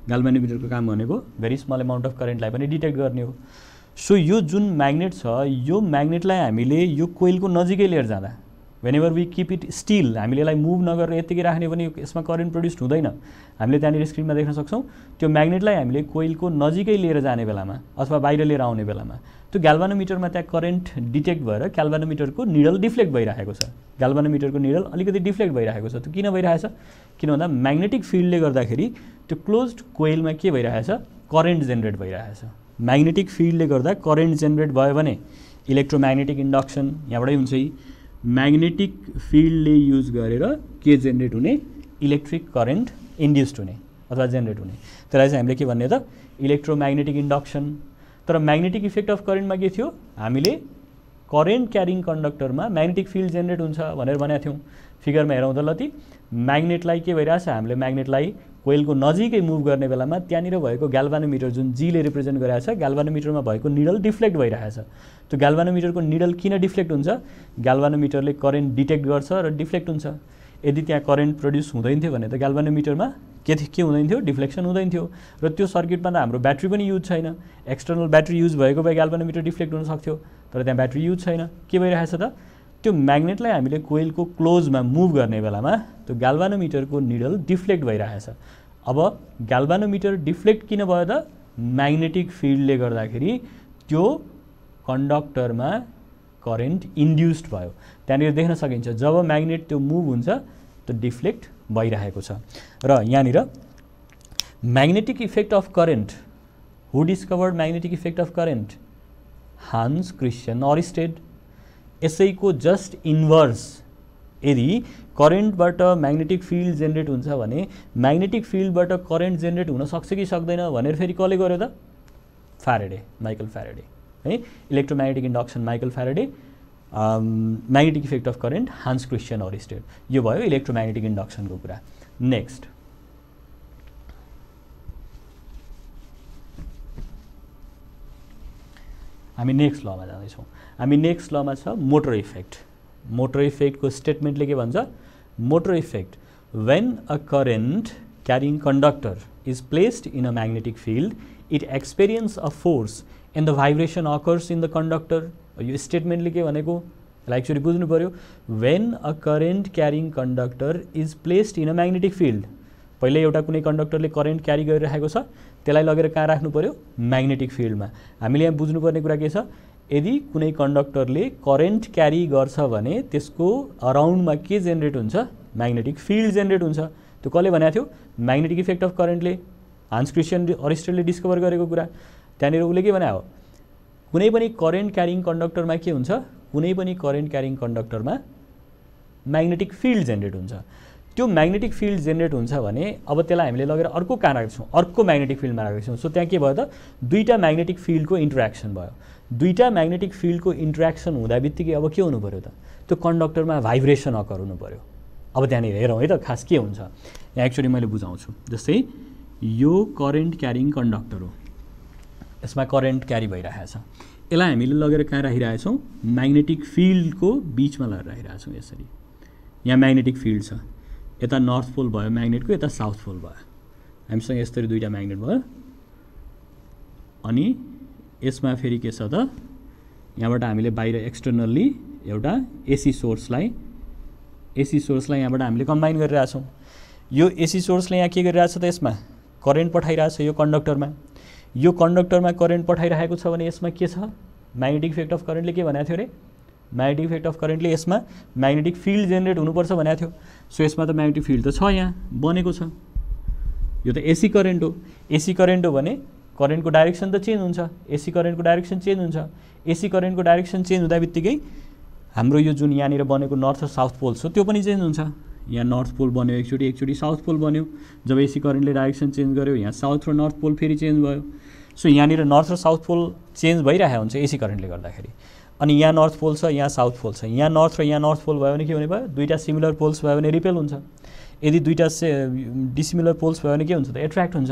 ग्याल्भानोमिटरको काम भनेको भेरी स्मल एमाउन्ट अफ करेन्टलाई पनि डिटेक्ट गर्ने हो सो यो जुन म्याग्नेट छ यो म्याग्नेटलाई हामीले यो कोइलको नजिकै लिएर जाँदा whenever we keep it still हामीले यसलाई मुभ नगरेर यतिकै राख्ने भने यसमा करेन्ट प्रड्युस हुँदैन हामीले त्यहाँनिर स्क्रिनमा देख्न सक्छौँ त्यो म्याग्नेटलाई हामीले कोइलको नजिकै लिएर जाने बेलामा अथवा बाहिर लिएर आउने बेलामा त्यो ग्याल्भानोमिटरमा त्यहाँ करेन्ट डिटेक्ट भएर ग्याल्भानोमिटरको निडल डिफ्लेक्ट भइरहेको छ ग्याल्भानोमिटरको निडल अलिकति डिफ्लेक्ट भइरहेको छ त्यो किन भइरहेछ किन भन्दा म्याग्नेटिक फिल्डले गर्दाखेरि त्यो क्लोज्ड कोइलमा के भइरहेछ करेन्ट जेनेरेट भइरहेछ म्याग्नेटिक फिल्डले गर्दा करेन्ट जेनेरेट भयो भने इलेक्ट्रोम्याग्नेटिक इन्डक्सन यहाँबाटै हुन्छ है म्याग्नेटिक फिल्डले युज गरेर के जेनेरेट हुने इलेक्ट्रिक करेन्ट इन्ड्युस्ड हुने अथवा जेनेरेट हुने त्यसलाई चाहिँ हामीले के भन्ने त इलेक्ट्रोम्याग्नेटिक इन्डक्सन तर म्याग्नेटिक इफेक्ट अफ करेन्टमा के थियो हामीले करेन्ट क्यारिङ कन्डक्टरमा म्याग्नेटिक फिल्ड जेनेरेट हुन्छ भनेर भनेको थियौँ फिगरमा हेरौँ त ल ती म्याग्नेटलाई के भइरहेछ हामीले म्याग्नेटलाई कोइलको नजिकै मुभ गर्ने बेलामा त्यहाँनिर भएको ग्याल्भानोमिटर जुन जीले रिप्रेजेन्ट गरेको छ ग्याल्भानोमिटरमा भएको निडल डिफ्लेक्ट भइरहेछ त्यो ग्याल्भानोमिटरको निडल किन डिफ्लेक्ट हुन्छ ग्याल्भानोमिटरले करेन्ट डिटेक्ट गर्छ र डिफ्लेक्ट हुन्छ यदि त्यहाँ करेन्ट प्रड्युस हुँदैन थियो भने त ग्याल्भानोमिटरमा के के हुँदैन थियो डिफ्लेक्सन हुँदैन थियो र त्यो सर्किटमा त हाम्रो ब्याट्री पनि युज छैन एक्सटर्नल ब्याट्री युज भएको भए ग्याल्भानोमिटर डिफ्लेक्ट हुन सक्थ्यो तर त्यहाँ ब्याट्री युज छैन के भइरहेछ त त्यो म्याग्नेटलाई हामीले कोइलको क्लोजमा मुभ गर्ने बेलामा त्यो ग्याल्भानोमिटरको निडल डिफ्लेक्ट भइरहेछ अब ग्याल्भानोमिटर डिफ्लेक्ट किन भयो त म्याग्नेटिक फिल्डले गर्दाखेरि त्यो कन्डक्टरमा करेन्ट इन्ड्युस्ड भयो त्यहाँनिर देख्न सकिन्छ जब म्याग्नेट त्यो मुभ हुन्छ त्यो डिफ्लेक्ट भइरहेको छ र यहाँनिर magnetic effect of current who discovered magnetic effect of current Hans Christian Oersted यसैको जस्ट इन्भर्स यदि करेन्टबाट म्याग्नेटिक फिल्ड जेनेरेट हुन्छ भने म्याग्नेटिक फिल्डबाट करेन्ट जेनेरेट हुन सक्छ कि सक्दैन भनेर फेरि कसले गर्यो त फ्यारेडे माइकल फ्यारेडे है electromagnetic induction Michael Faraday magnetic effect of current Hans Christian Oersted यो भयो इलेक्ट्रोम्याग्नेटिक इन्डक्सनको कुरा नेक्स्ट हामी नेक्स्ट लमा जाँदैछौँ हामी नेक्स्ट लमा छ मोटर इफेक्ट मोटर इफेक्टको स्टेटमेन्टले के भन्छ motor effect when a current carrying conductor is placed in a magnetic field it experience a force and the vibration occurs in the conductor यो स्टेटमेन्टले के भनेको यसलाई एक्चुली बुझ्नु पऱ्यो when a current carrying conductor is placed in a magnetic field पहिले एउटा कुनै कन्डक्टरले करेन्ट क्यारी गरिरहेको छ त्यसलाई लगेर कहाँ राख्नु पऱ्यो म्याग्नेटिक फिल्डमा हामीले यहाँ बुझ्नुपर्ने कुरा के छ यदि कुनै कन्डक्टरले करेन्ट क्यारी गर्छ भने त्यसको अराउन्डमा के जेनेरेट हुन्छ म्याग्नेटिक फिल्ड जेनेरेट हुन्छ त्यो कसले भनेको थियो म्याग्नेटिक इफेक्ट अफ करेन्टले हान्स क्रिस्चियन अरिस्टलले डिस्कभर गरेको कुरा त्यहाँनिर उसले के भने हो कुनै पनि करेन्ट क्यारिङ कन्डक्टरमा के हुन्छ कुनै पनि करेन्ट क्यारिङ कन्डक्टरमा म्याग्नेटिक फिल्ड जेनेरेट हुन्छ त्यो म्याग्नेटिक फिल्ड जेनेरेट हुन्छ भने अब त्यसलाई हामीले लगेर अर्को कहाँ छौँ अर्को म्याग्नेटिक फिल्डमा छौँ सो त्यहाँ के भयो त दुईवटा म्याग्नेटिक फिल्डको इन्ट्रेक्सन भयो दुईवटा म्याग्नेटिक फिल्डको इन्ट्रेक्सन हुँदा बित्तिकै अब के हुनु पऱ्यो त त्यो कन्डक्टरमा भाइब्रेसन अकर हुनु पऱ्यो अब त्यहाँनिर हेरौँ है त खास के हुन्छ यहाँ एक्चुली मैले बुझाउँछु जस्तै यो करेन्ट क्यारिङ कन्डक्टर हो यसमा करेन्ट क्यारी भइरहेको छ यसलाई हामीले लगेर कहाँ राखिरहेछौँ म्याग्नेटिक फिल्डको बिचमा लगेर राखिरहेछौँ यसरी यहाँ म्याग्नेटिक फिल्ड छ यता नर्थ पोल भयो म्याग्नेटको यता साउथ पोल भयो हामीसँग यस्तरी दुईवटा म्याग्नेट भयो अनि यसमा फेरि के छ त यहाँबाट हामीले बाहिर एक्सटर्नल्ली एउटा एसी सोर्सलाई एसी सोर्सलाई यहाँबाट हामीले कम्बाइन गरिरहेछौँ यो एसी सोर्सले यहाँ के गरिरहेछ त यसमा करेन्ट पठाइरहेछ यो कन्डक्टरमा यो कन्डक्टरमा करेन्ट पठाइरहेको छ भने यसमा के छ म्याग्नेटिक इफेक्ट अफ करेन्टले के भनेको थियो अरे म्याग्नेटिक इफेक्ट अफ करेन्टले यसमा म्याग्नेटिक फिल्ड जेनेरेट हुनुपर्छ भनेको थियो सो यसमा त म्याग्नेटिक फिल्ड त छ यहाँ बनेको छ यो त एसी करेन्ट हो एसी करेन्ट हो भने करेन्टको डाइरेक्सन त चेन्ज हुन्छ एसी करेन्टको डाइरेक्सन चेन्ज हुन्छ एसी करेन्टको डाइरेक्सन चेन्ज हुँदा बित्तिकै हाम्रो यो जुन यहाँनिर बनेको नर्थ र साउथ पोल छ त्यो पनि चेन्ज हुन्छ यहाँ नर्थ पोल बन्यो एकचोटि एकचोटि साउथ पोल बन्यो जब एसी करेन्टले डाइरेक्सन चेन्ज गर्यो यहाँ साउथ र नर्थ पोल फेरि चेन्ज भयो सो यहाँनिर नर्थ र साउथ पोल चेन्ज भइरहेको हुन्छ एसी करेन्टले गर्दाखेरि अनि यहाँ नर्थ पोल छ यहाँ साउथ पोल छ यहाँ नर्थ र यहाँ नर्थ पोल भयो भने के हुने भयो दुईवटा सिमिलर पोल्स भयो भने रिपेल हुन्छ यदि दुईवटा से डिसिमिलर पोल्स भयो भने के हुन्छ त एट्र्याक्ट हुन्छ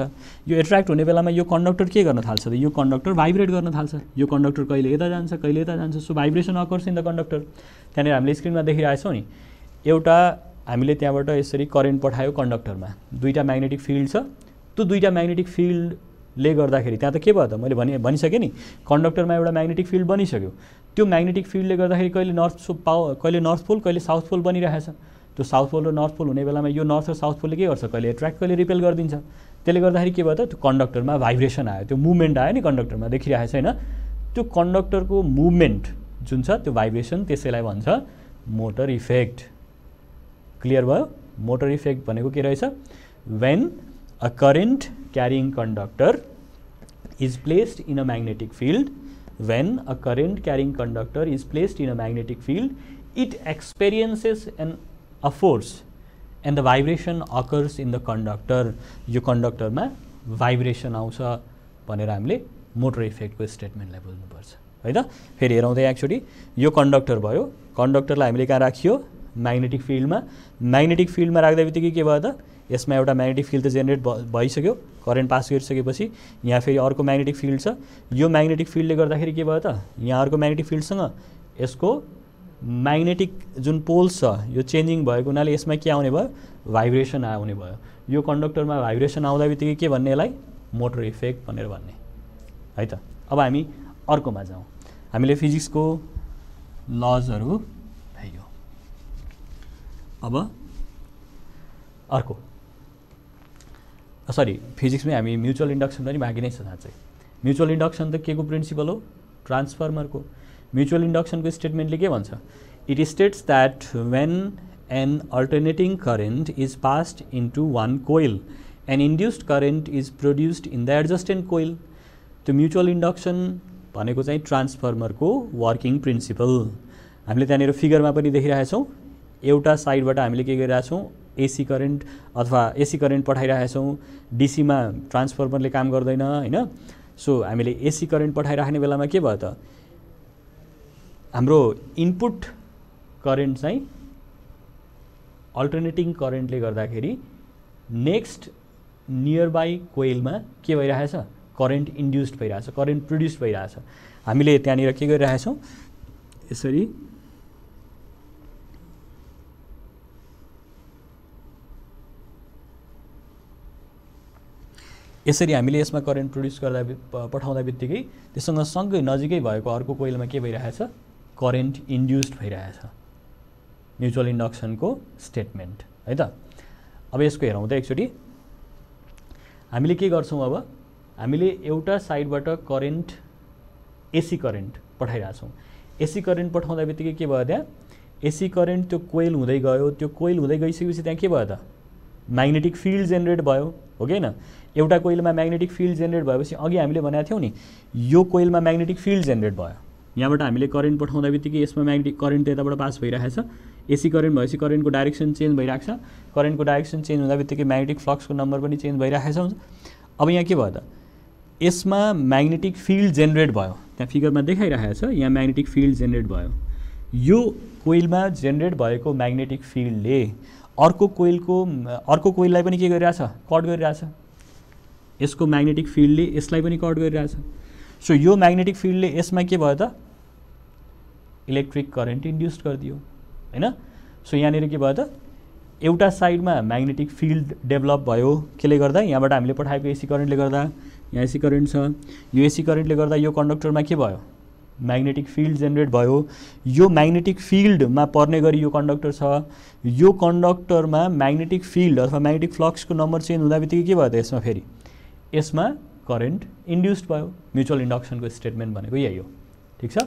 यो एट्र्याक्ट हुने बेलामा यो कन्डक्टर के गर्न थाल्छ त यो कन्डक्टर भाइब्रेट गर्न थाल्छ यो कन्डक्टर कहिले यता जान्छ कहिले यता जान्छ so vibration occurs in the conductor त्यहाँनिर हामीले स्क्रिनमा देखिरहेछौँ नि एउटा हामीले त्यहाँबाट यसरी करेन्ट पठायो कन्डक्टरमा दुईवटा म्याग्नेटिक फिल्ड छ त्यो दुईवटा म्याग्नेटिक फिल्डले गर्दाखेरि त्यहाँ त के भयो त मैले भने भनिसकेँ नि कन्डक्टरमा एउटा म्याग्नेटिक फिल्ड बनिसक्यो त्यो म्याग्नेटिक फिल्डले गर्दाखेरि कहिले नर्थ पाव कहिले नर्थ पोल कहिले साउथ पोल बनिरहेछ त्यो साउथ पोल र नर्थ पोल हुने बेलामा यो नर्थ र साउथ पोलले के गर्छ कहिले ट्र्याक कहिले रिपेल गरिदिन्छ त्यसले गर्दाखेरि के भयो त त्यो कन्डक्टरमा भाइब्रेसन आयो त्यो मुभमेन्ट आयो नि कन्डक्टरमा देखिरहेको छैन त्यो कन्डक्टरको मुभमेन्ट जुन छ त्यो भाइब्रेसन त्यसैलाई भन्छ मोटर इफेक्ट क्लियर भयो मोटर इफेक्ट भनेको के रहेछ when a current carrying conductor is placed in a magnetic field when a current carrying conductor is placed in a magnetic field it experiences and a force and the vibration occurs in the conductor यो कन्डक्टरमा vibration आउँछ भनेर हामीले motor इफेक्टको स्टेटमेन्टलाई बुझ्नुपर्छ है त फेरि त एकचोटि यो कन्डक्टर भयो कन्डक्टरलाई हामीले कहाँ राखियो म्याग्नेटिक फिल्डमा म्याग्नेटिक फिल्डमा राख्दा बित्तिकै के भयो त यसमा एउटा म्याग्नेटिक फिल्ड त जेनेरेट भइसक्यो करेन्ट पास गरिसकेपछि यहाँ फेरि अर्को म्याग्नेटिक फिल्ड छ यो म्याग्नेटिक फिल्डले गर्दाखेरि के भयो त यहाँ अर्को म्याग्नेटिक फिल्डसँग यसको म्याग्नेटिक जुन पोल्स छ यो चेन्जिङ भएको हुनाले यसमा के आउने भयो भाइब्रेसन आउने भयो यो कन्डक्टरमा भाइब्रेसन आउँदा बित्तिकै के भन्ने यसलाई मोटर इफेक्ट भनेर भन्ने है त अब हामी अर्कोमा जाउँ हामीले फिजिक्सको लजहरू भयो अब अर्को सरी फिजिक्समै हामी म्युचुअल इन्डक्सन पनि बाँकी नै छ साँच्चै म्युचुअल इन्डक्सन त के को प्रिन्सिपल हो ट्रान्सफर्मरको म्युचुअल इन्डक्सनको स्टेटमेन्टले के भन्छ it states that when an alternating current is passed into one coil an induced current is produced in the adjacent coil त्यो म्युचुअल इन्डक्सन भनेको चाहिँ ट्रान्सफर्मरको वर्किङ प्रिन्सिपल हामीले त्यहाँनिर फिगरमा पनि देखिरहेछौँ एउटा साइडबाट हामीले के गरिरहेछौँ एसी करेन्ट अथवा एसी करेन्ट पठाइरहेछौँ डिसीमा ट्रान्सफर्मरले काम गर्दैन होइन सो हामीले एसी करेन्ट पठाइराख्ने बेलामा के भयो त हाम्रो इनपुट करेन्ट चाहिँ अल्टरनेटिङ करेन्टले गर्दाखेरि नेक्स्ट नियर बाई कोइलमा के भइरहेछ करेन्ट इन्ड्युस्ड भइरहेछ करेन्ट प्रड्युस भइरहेछ हामीले त्यहाँनिर के गरिरहेछौँ यसरी यसरी हामीले यसमा करेन्ट प्रड्युस गर्दा पठाउँदा बित्तिकै त्योसँग सँगै नजिकै भएको अर्को कोइलमा के भइरहेछ करेन्ट इन्ड्युस्ड भइरहेछ म्युचुअल इन्डक्सनको स्टेटमेन्ट है त अब यसको हेरौँ त एकचोटि हामीले के गर्छौँ अब हामीले एउटा साइडबाट करेन्ट एसी करेन्ट पठाइरहेछौँ एसी करेन्ट पठाउँदा बित्तिकै के भयो त्यहाँ एसी करेन्ट त्यो कोइल हुँदै गयो त्यो कोइल हुँदै गइसकेपछि त्यहाँ के भयो त म्याग्नेटिक फिल्ड जेनेरेट भयो हो कि होइन एउटा कोइलमा म्याग्नेटिक फिल्ड जेनेरेट भएपछि अघि हामीले भनेको थियौँ नि यो कोइलमा म्याग्नेटिक फिल्ड जेनेरेट भयो यहाँबाट हामीले करेन्ट पठाउँदा बित्तिकै यसमा म्याग्नेटिक करेन्ट यताबाट पास भइरहेको छ एसी करेन्ट भएपछि करेन्टको डाइरेक्सन चेन्ज भइरहेको छ करेन्टको डाइरेक्सन चेन्ज हुँदा बित्तिकै म्याग्नेटिक फ्लक्सको नम्बर पनि चेन्ज भइरहेको हुन्छ अब यहाँ के भयो त यसमा म्याग्नेटिक फिल्ड जेनेरेट भयो त्यहाँ फिगरमा देखाइरहेको छ यहाँ म्याग्नेटिक फिल्ड जेनेरेट भयो यो कोइलमा जेनेरेट भएको म्याग्नेटिक फिल्डले अर्को कोइलको अर्को कोइललाई पनि के गरिरहेछ कट गरिरहेछ यसको म्याग्नेटिक फिल्डले यसलाई पनि कट गरिरहेछ सो यो म्याग्नेटिक फिल्डले यसमा के भयो त इलेक्ट्रिक करेन्ट इन्ड्युस गरिदियो होइन सो यहाँनिर के भयो त एउटा साइडमा म्याग्नेटिक फिल्ड डेभलप भयो केले गर्दा यहाँबाट हामीले पठाएको एसी करेन्टले गर्दा यहाँ एसी करेन्ट छ यो एसी करेन्टले गर्दा यो कन्डक्टरमा के भयो म्याग्नेटिक फिल्ड जेनेरेट भयो यो म्याग्नेटिक फिल्डमा पर्ने गरी यो कन्डक्टर छ यो कन्डक्टरमा म्याग्नेटिक फिल्ड अथवा म्याग्नेटिक फ्लक्सको नम्बर चेन्ज हुँदा बित्तिकै के भयो त यसमा फेरि यसमा करेन्ट इन्ड्युस्ड भयो म्युचुअल इन्डक्सनको स्टेटमेन्ट भनेको यही हो ठिक छ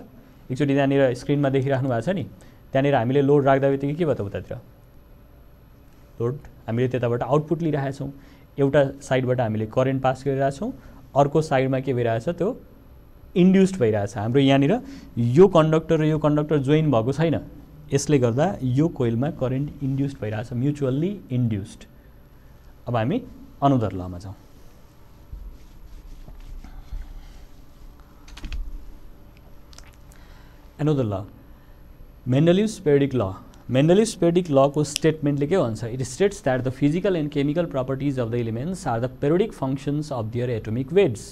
एकचोटि त्यहाँनिर स्क्रिनमा देखिराख्नु भएको छ नि त्यहाँनिर हामीले लोड राख्दा बित्तिकै के भयो त उतातिर लोड हामीले त्यताबाट आउटपुट लिइरहेछौँ एउटा साइडबाट हामीले करेन्ट पास गरिरहेछौँ अर्को साइडमा के भइरहेछ त्यो इन्ड्युस्ड भइरहेछ हाम्रो यहाँनिर यो कन्डक्टर र यो कन्डक्टर जोइन भएको छैन यसले गर्दा यो कोइलमा करेन्ट इन्ड्युस्ड भइरहेछ म्युचुअल्ली इन्ड्युस्ड अब हामी अनुदर लमा जाउँ another ल Mendeleev's periodic ल Mendeleev's periodic लको स्टेटमेन्टले के भन्छ it states that the physical and chemical properties of the elements are the periodic functions of their atomic weights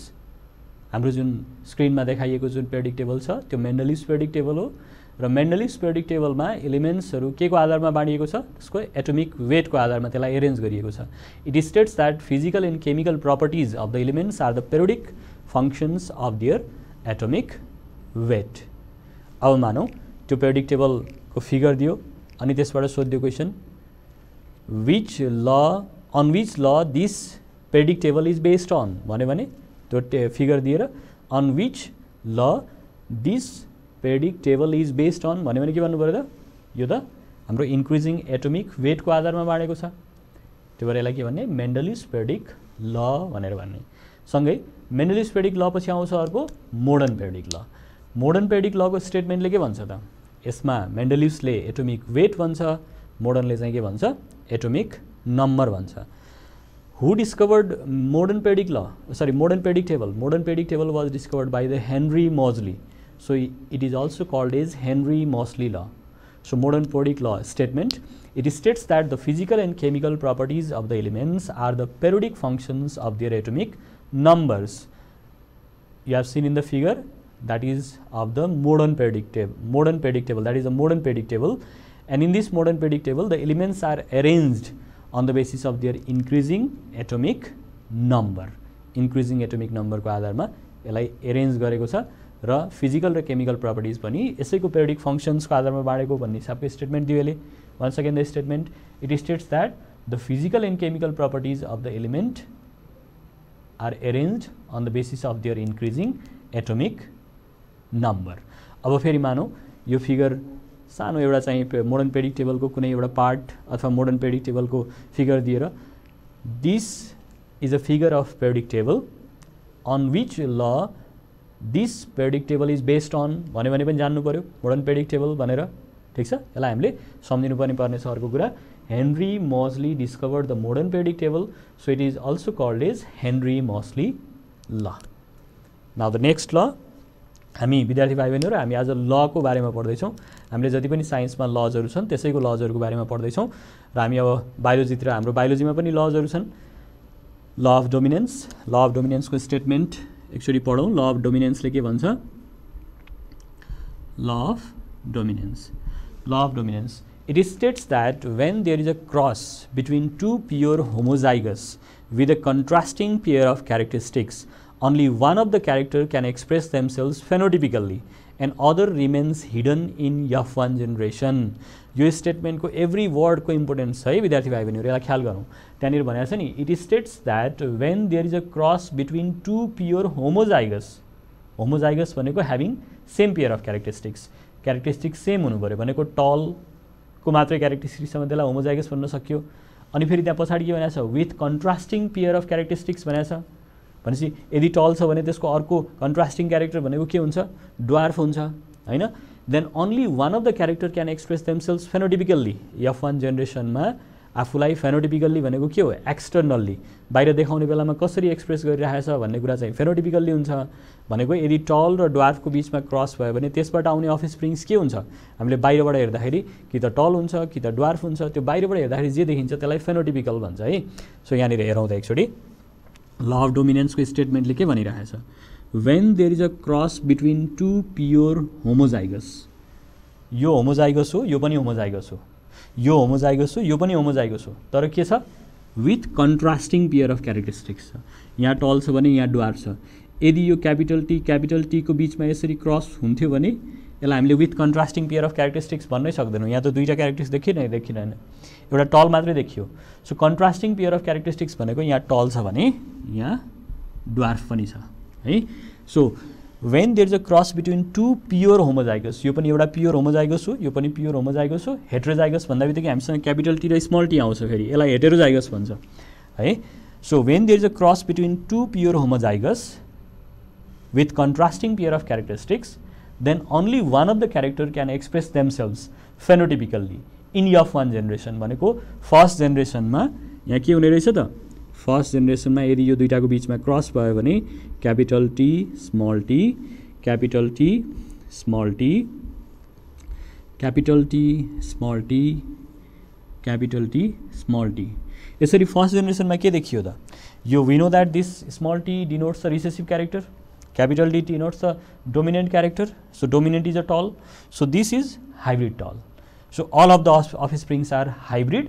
हाम्रो जुन स्क्रिनमा देखाइएको जुन पेरिडिक टेबल छ त्यो मेन्डलिस पेरिडिक टेबल हो र मेन्डलिस पेरिडिक टेबलमा इलिमेन्ट्सहरू के को आधारमा बाँडिएको छ त्यसको एटोमिक वेटको आधारमा त्यसलाई एरेन्ज गरिएको छ it states that physical and chemical properties of the elements are the periodic functions of their atomic weight अब मानौँ त्यो प्रेडिक्टेबलको फिगर दियो अनि त्यसबाट सोध्यो question which law on which law this predictable is based on भन्यो भने त्यो टे फिगर दिएर on which law this predictable is based on भन्यो भने के भन्नु पऱ्यो त यो त हाम्रो इन्क्रिजिङ एटोमिक वेटको आधारमा बाँडेको छ त्यो भएर यसलाई के भन्ने मेन्डलिस पेरिडिक ल भनेर भन्ने सँगै मेन्डलिस पेरिडिक ल पछि आउँछ अर्को modern periodic law modern periodic लको स्टेटमेन्टले के भन्छ त यसमा मेन्डलिभ्सले एटोमिक वेट भन्छ मोडर्नले चाहिँ के भन्छ एटोमिक नम्बर भन्छ हु discovered modern periodic law sorry modern periodic table modern periodic table was discovered by the Henry Moseley so it is also called as Henry Moseley law. So modern periodic law statement, it states that the physical and chemical properties of the elements are the periodic functions of their atomic numbers. You have seen in the figure that is of the modern predictable modern predictable that is a modern predictable and in this modern predictable the elements are arranged on the basis of their increasing atomic number increasing atomic number ko adharma elai arrange gareko cha ra physical ra chemical properties pani esai ko periodic functions ko adharma badeko bhanne sabke statement diyele once again the statement it states that the physical and chemical properties of the element are arranged on the basis of their increasing atomic number अब फेरि मानौँ यो figure सानो एउटा चाहिँ modern पेडिक्टेबलको कुनै एउटा part अथवा मोडर्न पेडिक्टेबलको फिगर दिएर this is a figure of periodic table on which law this periodic table is based on भन्यो भने पनि जान्नु पऱ्यो मोडर्न पेडिक्टेबल भनेर ठिक छ यसलाई हामीले सम्झिनु पनि पर्नेछ अर्को कुरा Henry Moseley discover the modern periodic table so it is also called is Henry Moseley law now the next ल हामी विद्यार्थी भाइ बहिनीहरू हामी आज लको बारेमा पढ्दैछौँ हामीले जति पनि साइन्समा लजहरू छन् त्यसैको लजहरूको बारेमा पढ्दैछौँ र हामी अब बायोलोजीतिर हाम्रो बायोलोजीमा पनि लजहरू छन् law of dominance law of डोमिनेन्सको स्टेटमेन्ट एकचोटि पढौँ ल अफ डोमिनेन्सले के भन्छ law of dominance law of dominance it is states that when there is a cross between two pure homozygous with a contrasting pair of characteristics Only one of the character can express themselves phenotypically and other remains hidden in F1 generation. यो स्टेटमेन्टको every वर्डको importance छ है विद्यार्थी भाइ बहिनीहरू यसलाई ख्याल गरौँ त्यहाँनिर भनेको छ नि it states that when there is a cross between two pure homozygous homozygous भनेको having same pair of characteristics characteristics same हुनु पऱ्यो भनेको टलको मात्रै क्यारेक्टरिस्टिक्स छ त्यसलाई होमोजाइगस भन्न सक्यो अनि फेरि त्यहाँ पछाडि के भनेको छ with contrasting pair of characteristics भनेको छ भनेपछि यदि टल छ भने त्यसको अर्को कन्ट्रास्टिङ क्यारेक्टर भनेको के हुन्छ ड्वार्फ हुन्छ होइन then only one of the character can express themselves phenotypically F one जेनेरेसनमा आफूलाई फेनोटिपिकल्ली भनेको के हो एक्सटर्नल्ली बाहिर देखाउने बेलामा कसरी एक्सप्रेस गरिरहेछ भन्ने कुरा चाहिँ फेनोटिपिकल्ली हुन्छ भनेको यदि टल र ड्वार्फको बिचमा क्रस भयो भने त्यसबाट आउने अफ स्प्रिङ्स के हुन्छ हामीले बाहिरबाट हेर्दाखेरि कि त टल हुन्छ कि त ड्वार्फ हुन्छ त्यो बाहिरबाट हेर्दाखेरि जे देखिन्छ त्यसलाई फेनोटिपिकल भन्छ है सो यहाँनिर हेरौँ त एकचोटि ल अफ डोमिनेन्सको स्टेटमेन्टले के भनिरहेछ when there is a cross between two pure homozygous यो होमोजाइगस हो यो पनि होमोजाइगस हो यो होमोजाइगस हो यो पनि होमोजाइगस हो तर के छ with contrasting pair of characteristics छ यहाँ टल छ भने यहाँ डुवार छ यदि यो क्यापिटल टी क्यापिटल टीको बिचमा यसरी क्रस हुन्थ्यो भने यसलाई हामीले with contrasting pair of characteristics भन्नै सक्दैनौँ यहाँ त दुईवटा क्यारेक्टरिस्टिक्स देखिन देखिँदैन एउटा टल मात्रै देखियो so contrasting pair of characteristics भनेको यहाँ टल छ भने यहाँ ड्वार्फ पनि छ है so when there is a cross between two pure homozygous यो पनि एउटा प्योर होमोजाइगस हो यो पनि प्योर होमोजाइगस हो हेट्रोजाइगस भन्दा बित्तिकै हामीसँग क्यापिटल टी र स्मल टी आउँछ फेरि यसलाई हेटेरोजाइगस भन्छ है so when there is a cross between two pure homozygous with contrasting pair of characteristics then only one of the character can express themselves phenotypically in F one generation भनेको first जेनेरेसनमा यहाँ के हुने रहेछ त first जेनेरेसनमा यदि यो दुइटाको बिचमा क्रस भयो भने capital T small T capital T small T capital T small T capital T small T यसरी फर्स्ट जेनेरेसनमा के देखियो त यो we know that this small T denotes a recessive character capital D denotes a dominant character so dominant is a tall so this is hybrid tall So all of the offsprings are hybrid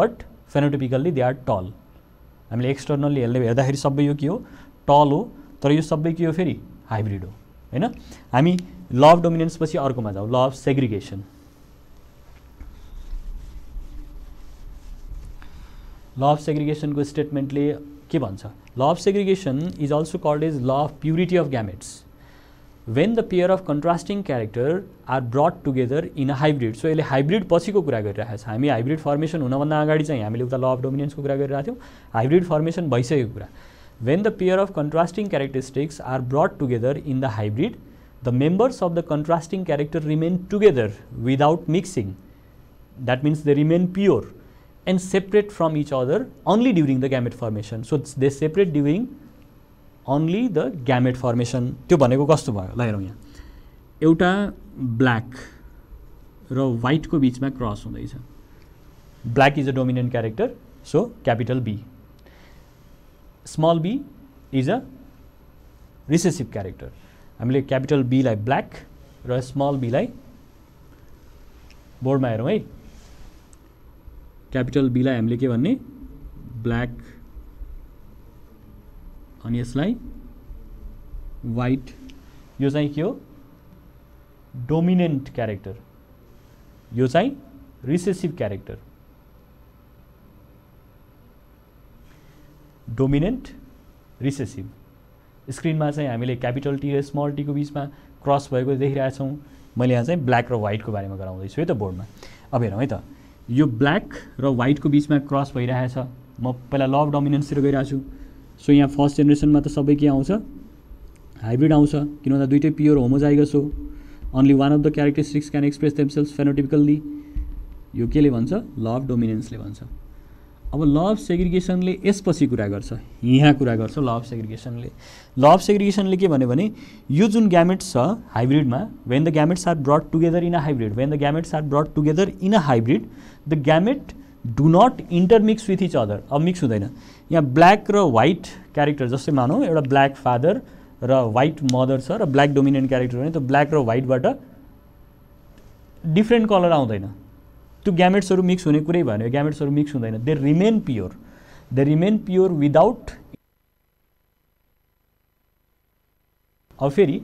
but phenotypically they are tall हामीले externally हेर्ने हेर्दाखेरि सबै यो के हो टल हो तर यो सबै के हो फेरि हाइब्रिड हो होइन हामी लभ डोमिनेन्स पछि अर्कोमा जाउँ law of segregation law of सेग्रिगेसनको स्टेटमेन्टले के भन्छ law of segregation is also called is law of purity of gametes when the pair of contrasting characters are brought together in a hybrid. So, इले hybrid पसी को कुरा है. हमी hybrid formation उन्ना वन्ना आगाडी चाहिए. हमी लिवता law dominance को कुरा गरी रहा Hybrid formation बैसे को कुरा. When the pair of contrasting characteristics are brought together in the hybrid, the members of the contrasting character remain together without mixing. That means they remain pure and separate from each other only during the gamete formation. So, they separate during only the gamete formation त्यो भनेको कस्तो भयो ल हेरौँ यहाँ एउटा black र वाइटको बिचमा क्रस हुँदैछ black is a dominant character so capital B small B is a recessive character हामीले क्यापिटल बीलाई ब्ल्याक र स्मल बीलाई बोर्डमा हेरौँ है क्यापिटल बीलाई हामीले के भन्ने ब्ल्याक अनि यसलाई वाइट यो चाहिँ के हो डोमिनेन्ट क्यारेक्टर यो चाहिँ रिसेसिभ क्यारेक्टर डोमिनेन्ट रिसेसिभ स्क्रिनमा चाहिँ हामीले क्यापिटल टी र स्मल टीको बिचमा क्रस भएको देखिरहेछौँ मैले यहाँ चाहिँ ब्ल्याक र वाइटको बारेमा गराउँदैछु है त बोर्डमा अब हेरौँ है त यो ब्ल्याक र वाइटको बिचमा क्रस भइरहेछ म पहिला लभ डोमिनेन्सतिर गइरहेको छु सो यहाँ फर्स्ट जेनेरेसनमा त सबै के आउँछ हाइब्रिड आउँछ किन भन्दा दुइटै प्योर होमोजाइगस हो only one of the characteristics can express themselves phenotypically यो केले भन्छ लभ डोमिनेन्सले भन्छ अब लभ सेग्रिगेसनले यसपछि कुरा गर्छ यहाँ कुरा गर्छ लभ सेग्रिगेसनले लभ सेग्रिगेसनले के भन्यो भने यो जुन ग्यामेट्स छ हाइब्रिडमा when the gametes are brought together in a hybrid when the gametes are brought together in a hybrid the gamete do not intermix with each other अब मिक्स हुँदैन यहाँ ब्ल्याक र वाइट क्यारेक्टर जस्तै मानौँ एउटा black father र white mother छ र ब्ल्याक डोमिनेन्ट क्यारेक्टर भने त्यो ब्ल्याक र वाइटबाट डिफ्रेन्ट कलर आउँदैन त्यो ग्यामेट्सहरू मिक्स हुने कुरै भएन यो ग्यामेट्सहरू मिक्स हुँदैन they remain pure they remain pure without अब फेरि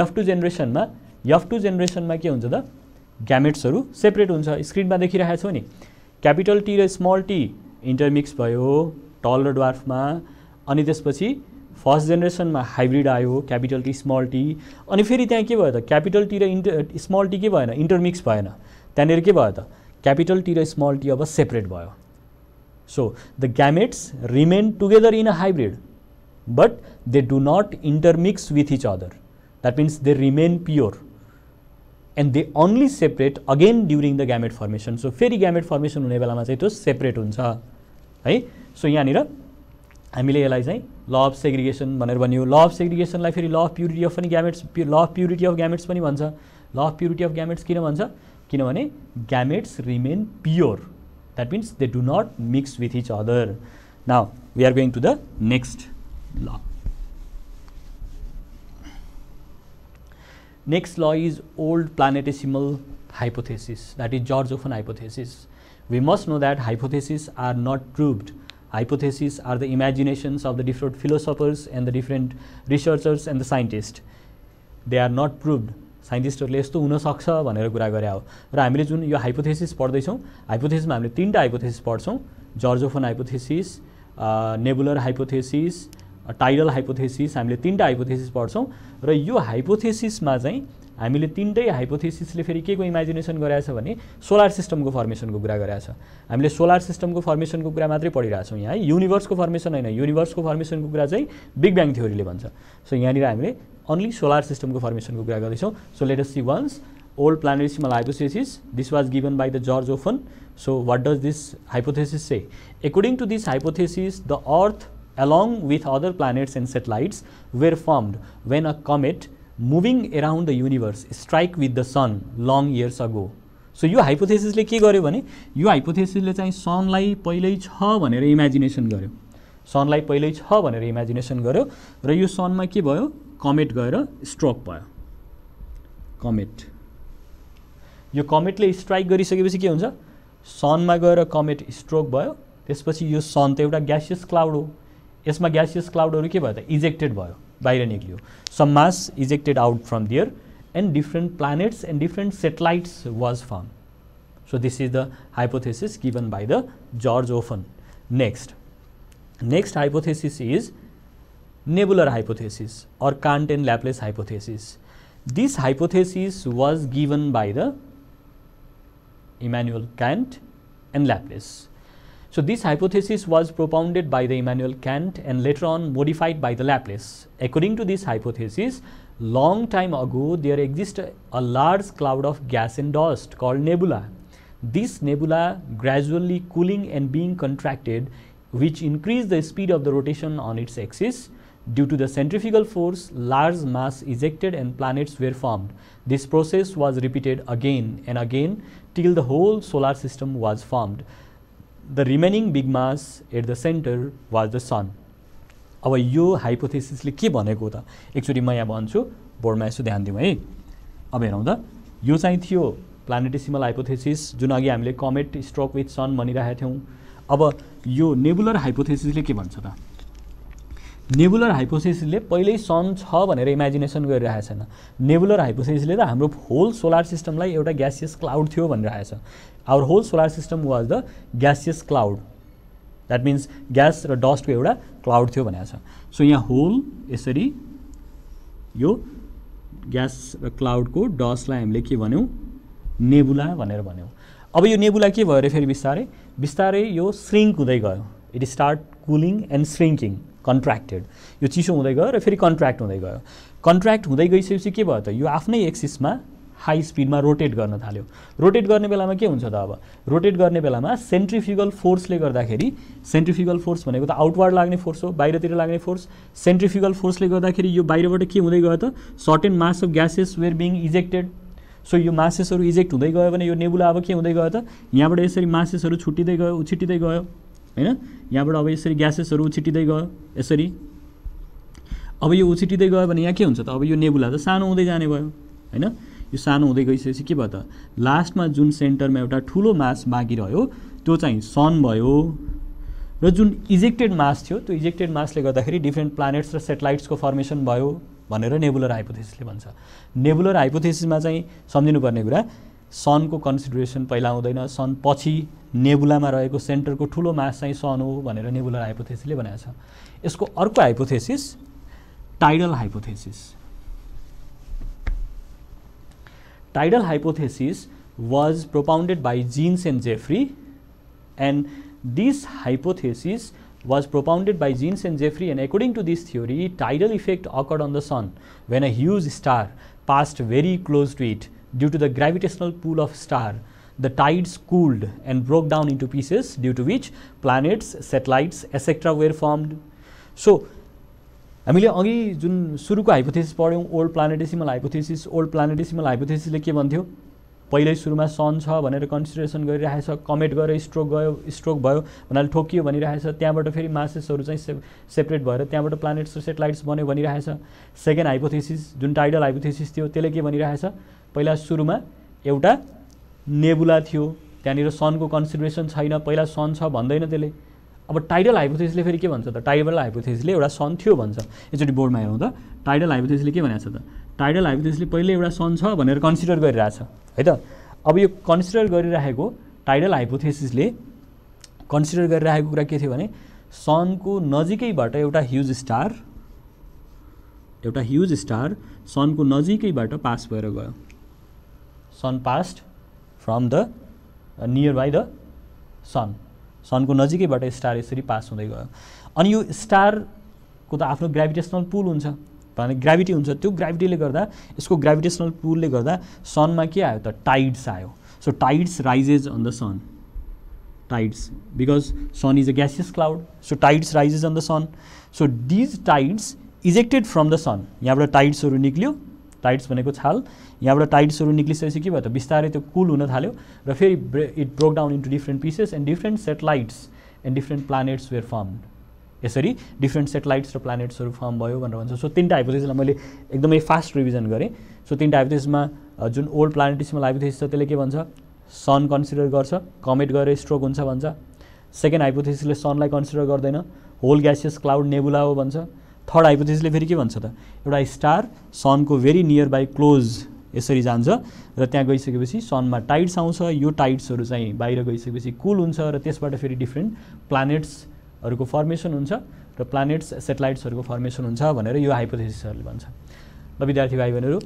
यफ टु जेनेरेसनमा यफ टु जेनेरेसनमा के हुन्छ त ग्यामेट्सहरू सेपरेट हुन्छ स्क्रिनमा देखिरहेको छौँ नि क्यापिटल टी र स्मल टी इन्टरमिक्स भयो टल र ड्वार्फमा अनि त्यसपछि फर्स्ट जेनेरेसनमा हाइब्रिड आयो क्यापिटल टी स्मल टी अनि फेरि त्यहाँ के भयो त क्यापिटल टी र इन्टर स्मल टी के भएन इन्टरमिक्स भएन त्यहाँनिर के भयो त क्यापिटल टी र स्मल टी अब सेपरेट भयो so the gametes remain together in a hybrid but they do not intermix with each other that means they remain pure and they only separate again during the gamete formation so फेरि gamete formation हुने बेलामा चाहिँ त्यो separate हुन्छ है so यहाँनिर हामीले यसलाई चाहिँ ल अफ सेग्रिगेसन भनेर भन्यो ल अफ सेग्रिगेसनलाई फेरि ल अफ प्युरिटी अफ पनि gametes law of purity of gametes पनि भन्छ law of purity of gametes किन भन्छ किनभने gametes remain pure that means they do not mix with each other now we are going to the next law next law is old planetesimal hypothesis that is George Offen hypothesis we must know that hypothesis are not proved hypothesis are the imaginations of the different philosophers and the different researchers and the scientists. They are not proved. साइन्टिस्टहरूले यस्तो हुनसक्छ भनेर कुरा गरे हो र हामीले जुन यो हाइपोथेसिस पढ्दैछौँ हाइपोथेसिसमा हामीले तिनवटा हाइपोथेसिस पढ्छौँ George Offen hypothesis nebular hypothesis tidal hypothesis हामीले तिनवटा हाइपोथेसिस पढ्छौँ र यो हाइपोथेसिसमा चाहिँ हामीले तिनटै हाइपोथेसिसले फेरि के को इमेजिनेसन गराएछ भने सोलर सिस्टमको फर्मेसनको कुरा गराएछ हामीले सोलर सिस्टमको फर्मेसनको कुरा मात्रै पढिरहेछौँ यहाँ है युनिभर्सको फर्मेसन होइन युनिभर्सको फर्मेसनको कुरा चाहिँ बिग ब्याङ थ्योरीले भन्छ सो यहाँनिर हामीले अन्ली सोलर सिस्टमको फर्मेसनको कुरा गर्दैछौँ so latest see once old planetesimal hypothesis this was given by the George Offen so what does this hypothesis say according to this hypothesis the earth along with other planets and satellites were formed when a comet moving around the universe strike with the sun long years ago so यो हाइपोथेसिसले के गर्यो भने यो हाइपोथेसिसले चाहिँ सनलाई पहिल्यै छ भनेर इमेजिनेसन गर्यो सनलाई पहिल्यै छ भनेर इमेजिनेसन गर्यो र यो सनमा के भयो कमेट गएर स्ट्रोक भयो कमेट यो कमेटले स्ट्राइक गरिसकेपछि के हुन्छ सनमा गएर कमेट स्ट्रोक भयो त्यसपछि यो सन त एउटा ग्यासियस क्लाउड हो यसमा ग्यासियस क्लाउडहरू के भयो त इजेक्टेड भयो by the nucleus. Some mass ejected out from there and different planets and different satellites was formed. So this is the hypothesis given by the George Offen. Next, next hypothesis is nebular hypothesis or Kant and Laplace hypothesis. This hypothesis was given by the Immanuel Kant and Laplace. So this hypothesis was propounded by the Immanuel Kant and later on modified by the Laplace. According to this hypothesis, long time ago there existed a large cloud of gas and dust called nebula. This nebula gradually cooling and being contracted which increased the speed of the rotation on its axis. Due to the centrifugal force, large mass ejected and planets were formed. This process was repeated again and again till the whole solar system was formed. The remaining big mass at the center was the sun अब यो हाइपोथेसिसले के भनेको त actually म यहाँ भन्छु बोर्डमा यसो ध्यान दिउँ है अब हेरौँ त यो चाहिँ थियो प्लानेटेसिमल हाइपोथेसिस जुन अघि हामीले कमेट स्ट्रोक विथ सन भनिरहेका थियौँ अब यो नेबुलर हाइपोथेसिसले के भन्छ त नेबुलर हाइपोसिसले पहिल्यै सन छ भनेर इमेजिनेसन गरिरहेको छैन नेबुलर हाइपोसिसले त हाम्रो होल सोलर सिस्टमलाई एउटा ग्यासियस क्लाउड थियो भनिरहेको छ our whole solar system was the gaseous cloud that means gas र डस्टको एउटा क्लाउड थियो भनेको छ सो यहाँ होल यसरी यो ग्यास र क्लाउडको डस्टलाई हामीले के भन्यौँ नेबुला भनेर भन्यौँ अब यो नेबुला के भयो अरे फेरि बिस्तारै बिस्तारै यो स्रिङ्क हुँदै गयो it start cooling and shrinking contracted यो चिसो हुँदै गयो र फेरि कन्ट्र्याक्ट हुँदै गयो कन्ट्र्याक्ट हुँदै गइसकेपछि के भयो त यो आफ्नै एक्सिसमा हाई स्पिडमा रोटेट गर्न थाल्यो रोटेट गर्ने बेलामा के हुन्छ त अब रोटेट गर्ने बेलामा सेन्ट्रिफिकल फोर्सले गर्दाखेरि सेन्ट्रिफिकल फोर्स भनेको त आउटवार्ड लाग्ने फोर्स हो बाहिरतिर लाग्ने फोर्स सेन्ट्रिफिकल फोर्सले गर्दाखेरि यो बाहिरबाट के हुँदै गयो त certain mass of gases were being ejected so यो मासेसहरू इजेक्ट हुँदै गयो भने यो नेबुला अब के हुँदै गयो त यहाँबाट यसरी मासेसहरू छुट्टिँदै गयो उछिटिँदै गयो होइन यहाँबाट अब यसरी ग्यासेसहरू उछिटिँदै गयो यसरी अब यो उछिटिँदै गयो भने यहाँ के हुन्छ त अब यो नेबुला त सानो हुँदै जाने भयो होइन यो सानो हुँदै गइसकेपछि के भयो त लास्टमा जुन सेन्टरमा एउटा ठुलो मास बाँकी रह्यो त्यो चाहिँ सन भयो र जुन इजेक्टेड मास थियो त्यो इजेक्टेड मासले गर्दाखेरि डिफ्रेन्ट प्लानेट्स र सेटेलाइट्सको फर्मेसन भयो भनेर नेबुलर हाइपोथेसिसले भन्छ नेबुलर हाइपोथेसिसमा चाहिँ सम्झिनुपर्ने कुरा सनको कन्सिडरेसन पहिला हुँदैन सन पछि नेबुलामा रहेको सेन्टरको ठुलो मास चाहिँ सन हो भनेर नेबुला हाइपोथेसिसले भनेको छ यसको अर्को hypothesis tidal hypothesis tidal hypothesis was propounded by Jeans and Jeffrey and this hypothesis was propounded by Jeans and Jeffrey and according to this थियो tidal effect occurred on the sun when a huge star passed very close to it Due to the gravitational pull of star, the tides cooled and broke down into pieces due to which planets, satellites, etc. were formed. So, हामीले अघि जुन सुरुको hypothesis पढ्यौँ old planetesimal hypothesis old planetesimal हाइपोथेसिसले के भन्थ्यो पहिल्यै सुरुमा सन छ भनेर कन्सिडरेसन गरिरहेछ कमेट गरेर स्ट्रोक गयो स्ट्रोक भयो भन्नाले ठोकियो भनिरहेछ त्यहाँबाट फेरि मासेसहरू चाहिँ से सेपरेट भएर त्यहाँबाट प्लानेट्स र सेटेलाइट्स बन्यो भनिरहेछ सेकेन्ड हाइपोथेसिस जुन टाइडल हाइपोथेसिस थियो त्यसले के भनिरहेछ पहिला सुरुमा एउटा नेबुला थियो त्यहाँनिर सनको कन्सिडरेसन छैन पहिला सन छ भन्दैन त्यसले अब टाइडल हाइपोथेसिसले फेरि के भन्छ त टाइडल हाइपोथेसिसले एउटा सन थियो भन्छ एकचोटि बोर्डमा हेरौँ त टाइडल हाइपोथेसिसले के भनेको छ त टाइडल हाइपोथेसिसले पहिले एउटा सन छ भनेर कन्सिडर गरिरहेछ है त अब यो कन्सिडर गरिरहेको टाइडल हाइपोथेसिसले कन्सिडर गरिरहेको कुरा के थियो भने सनको नजिकैबाट एउटा ह्युज स्टार एउटा ह्युज स्टार सनको नजिकैबाट पास भएर गयो sun passed from the near by the sun सनको नजिकैबाट स्टार यसरी पास हुँदै गयो अनि यो स्टारको त आफ्नो ग्राभिटेसनल पुल हुन्छ भने ग्राभिटी हुन्छ त्यो ग्राभिटीले गर्दा यसको ग्राभिटेसनल पुलले गर्दा सनमा के आयो त टाइड्स आयो so tides rises on the sun tides because sun is a gaseous cloud so tides rises on the sun so these tides ejected from the sun यहाँबाट टाइड्सहरू निक्ल्यो टाइड्स भनेको छाल यहाँबाट टाइड्सहरू निक्लिसकेपछि के भयो त बिस्तारै त्यो कुल हुन थाल्यो र फेरि it broke down into different pieces and different satellites and different planets were form यसरी डिफ्रेन्ट सेटेलाइट्स र प्लानेट्सहरू फर्म भयो भनेर भन्छ सो तिनवटा हाइपोथेसिसलाई मैले एकदमै फास्ट रिभिजन गरेँ सो तिनवटा हाइपोथेसिसमा जुन ओल्ड प्लानेटिसमा हाइपोथेसिस छ त्यसले के भन्छ सन कन्सिडर गर्छ कमेट गरेर स्ट्रोक हुन्छ भन्छ सेकेन्ड हाइपोथेसिसले सनलाई कन्सिडर गर्दैन होल ग्यासियस क्लाउड नेबुला हो भन्छ थर्ड हाइपोथेसिसले फेरि के भन्छ त एउटा स्टार सनको भेरी नियर बाई क्लोज यसरी जान्छ र त्यहाँ गइसकेपछि सनमा टाइड्स आउँछ यो टाइड्सहरू चाहिँ बाहिर गइसकेपछि कुल हुन्छ र त्यसबाट फेरि डिफ्रेन्ट प्लानेट्सहरूको फर्मेसन हुन्छ र प्लानेट्स सेटेलाइट्सहरूको फर्मेसन हुन्छ भनेर यो हाइपोथेसिसहरूले भन्छ ल विद्यार्थी भाइ बहिनीहरू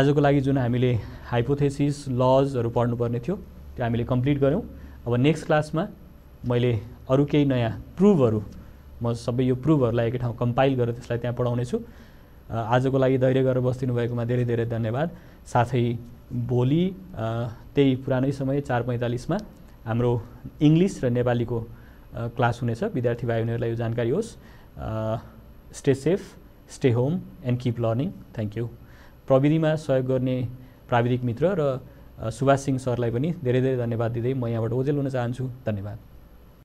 आजको लागि जुन हामीले हाइपोथेसिस लजहरू पढ्नुपर्ने थियो त्यो हामीले कम्प्लिट गऱ्यौँ अब नेक्स्ट क्लासमा मैले अरू केही नयाँ प्रुभहरू म सबै यो प्रुभहरूलाई एकै ठाउँ कम्पाइल गरेर त्यसलाई त्यहाँ पढाउनेछु आजको लागि धैर्य गरेर बस्दिनु भएकोमा धेरै धेरै धन्यवाद साथै भोलि त्यही पुरानै समय चार पैँतालिसमा हाम्रो इङ्ग्लिस र नेपालीको क्लास हुनेछ विद्यार्थी भाइ बहिनीहरूलाई यो जानकारी होस् stay safe stay home and keep learning thank you प्रविधिमा सहयोग गर्ने प्राविधिक मित्र र सुभाष सिंह सरलाई पनि धेरै धेरै धन्यवाद दिँदै म यहाँबाट ओझेल हुन चाहन्छु धन्यवाद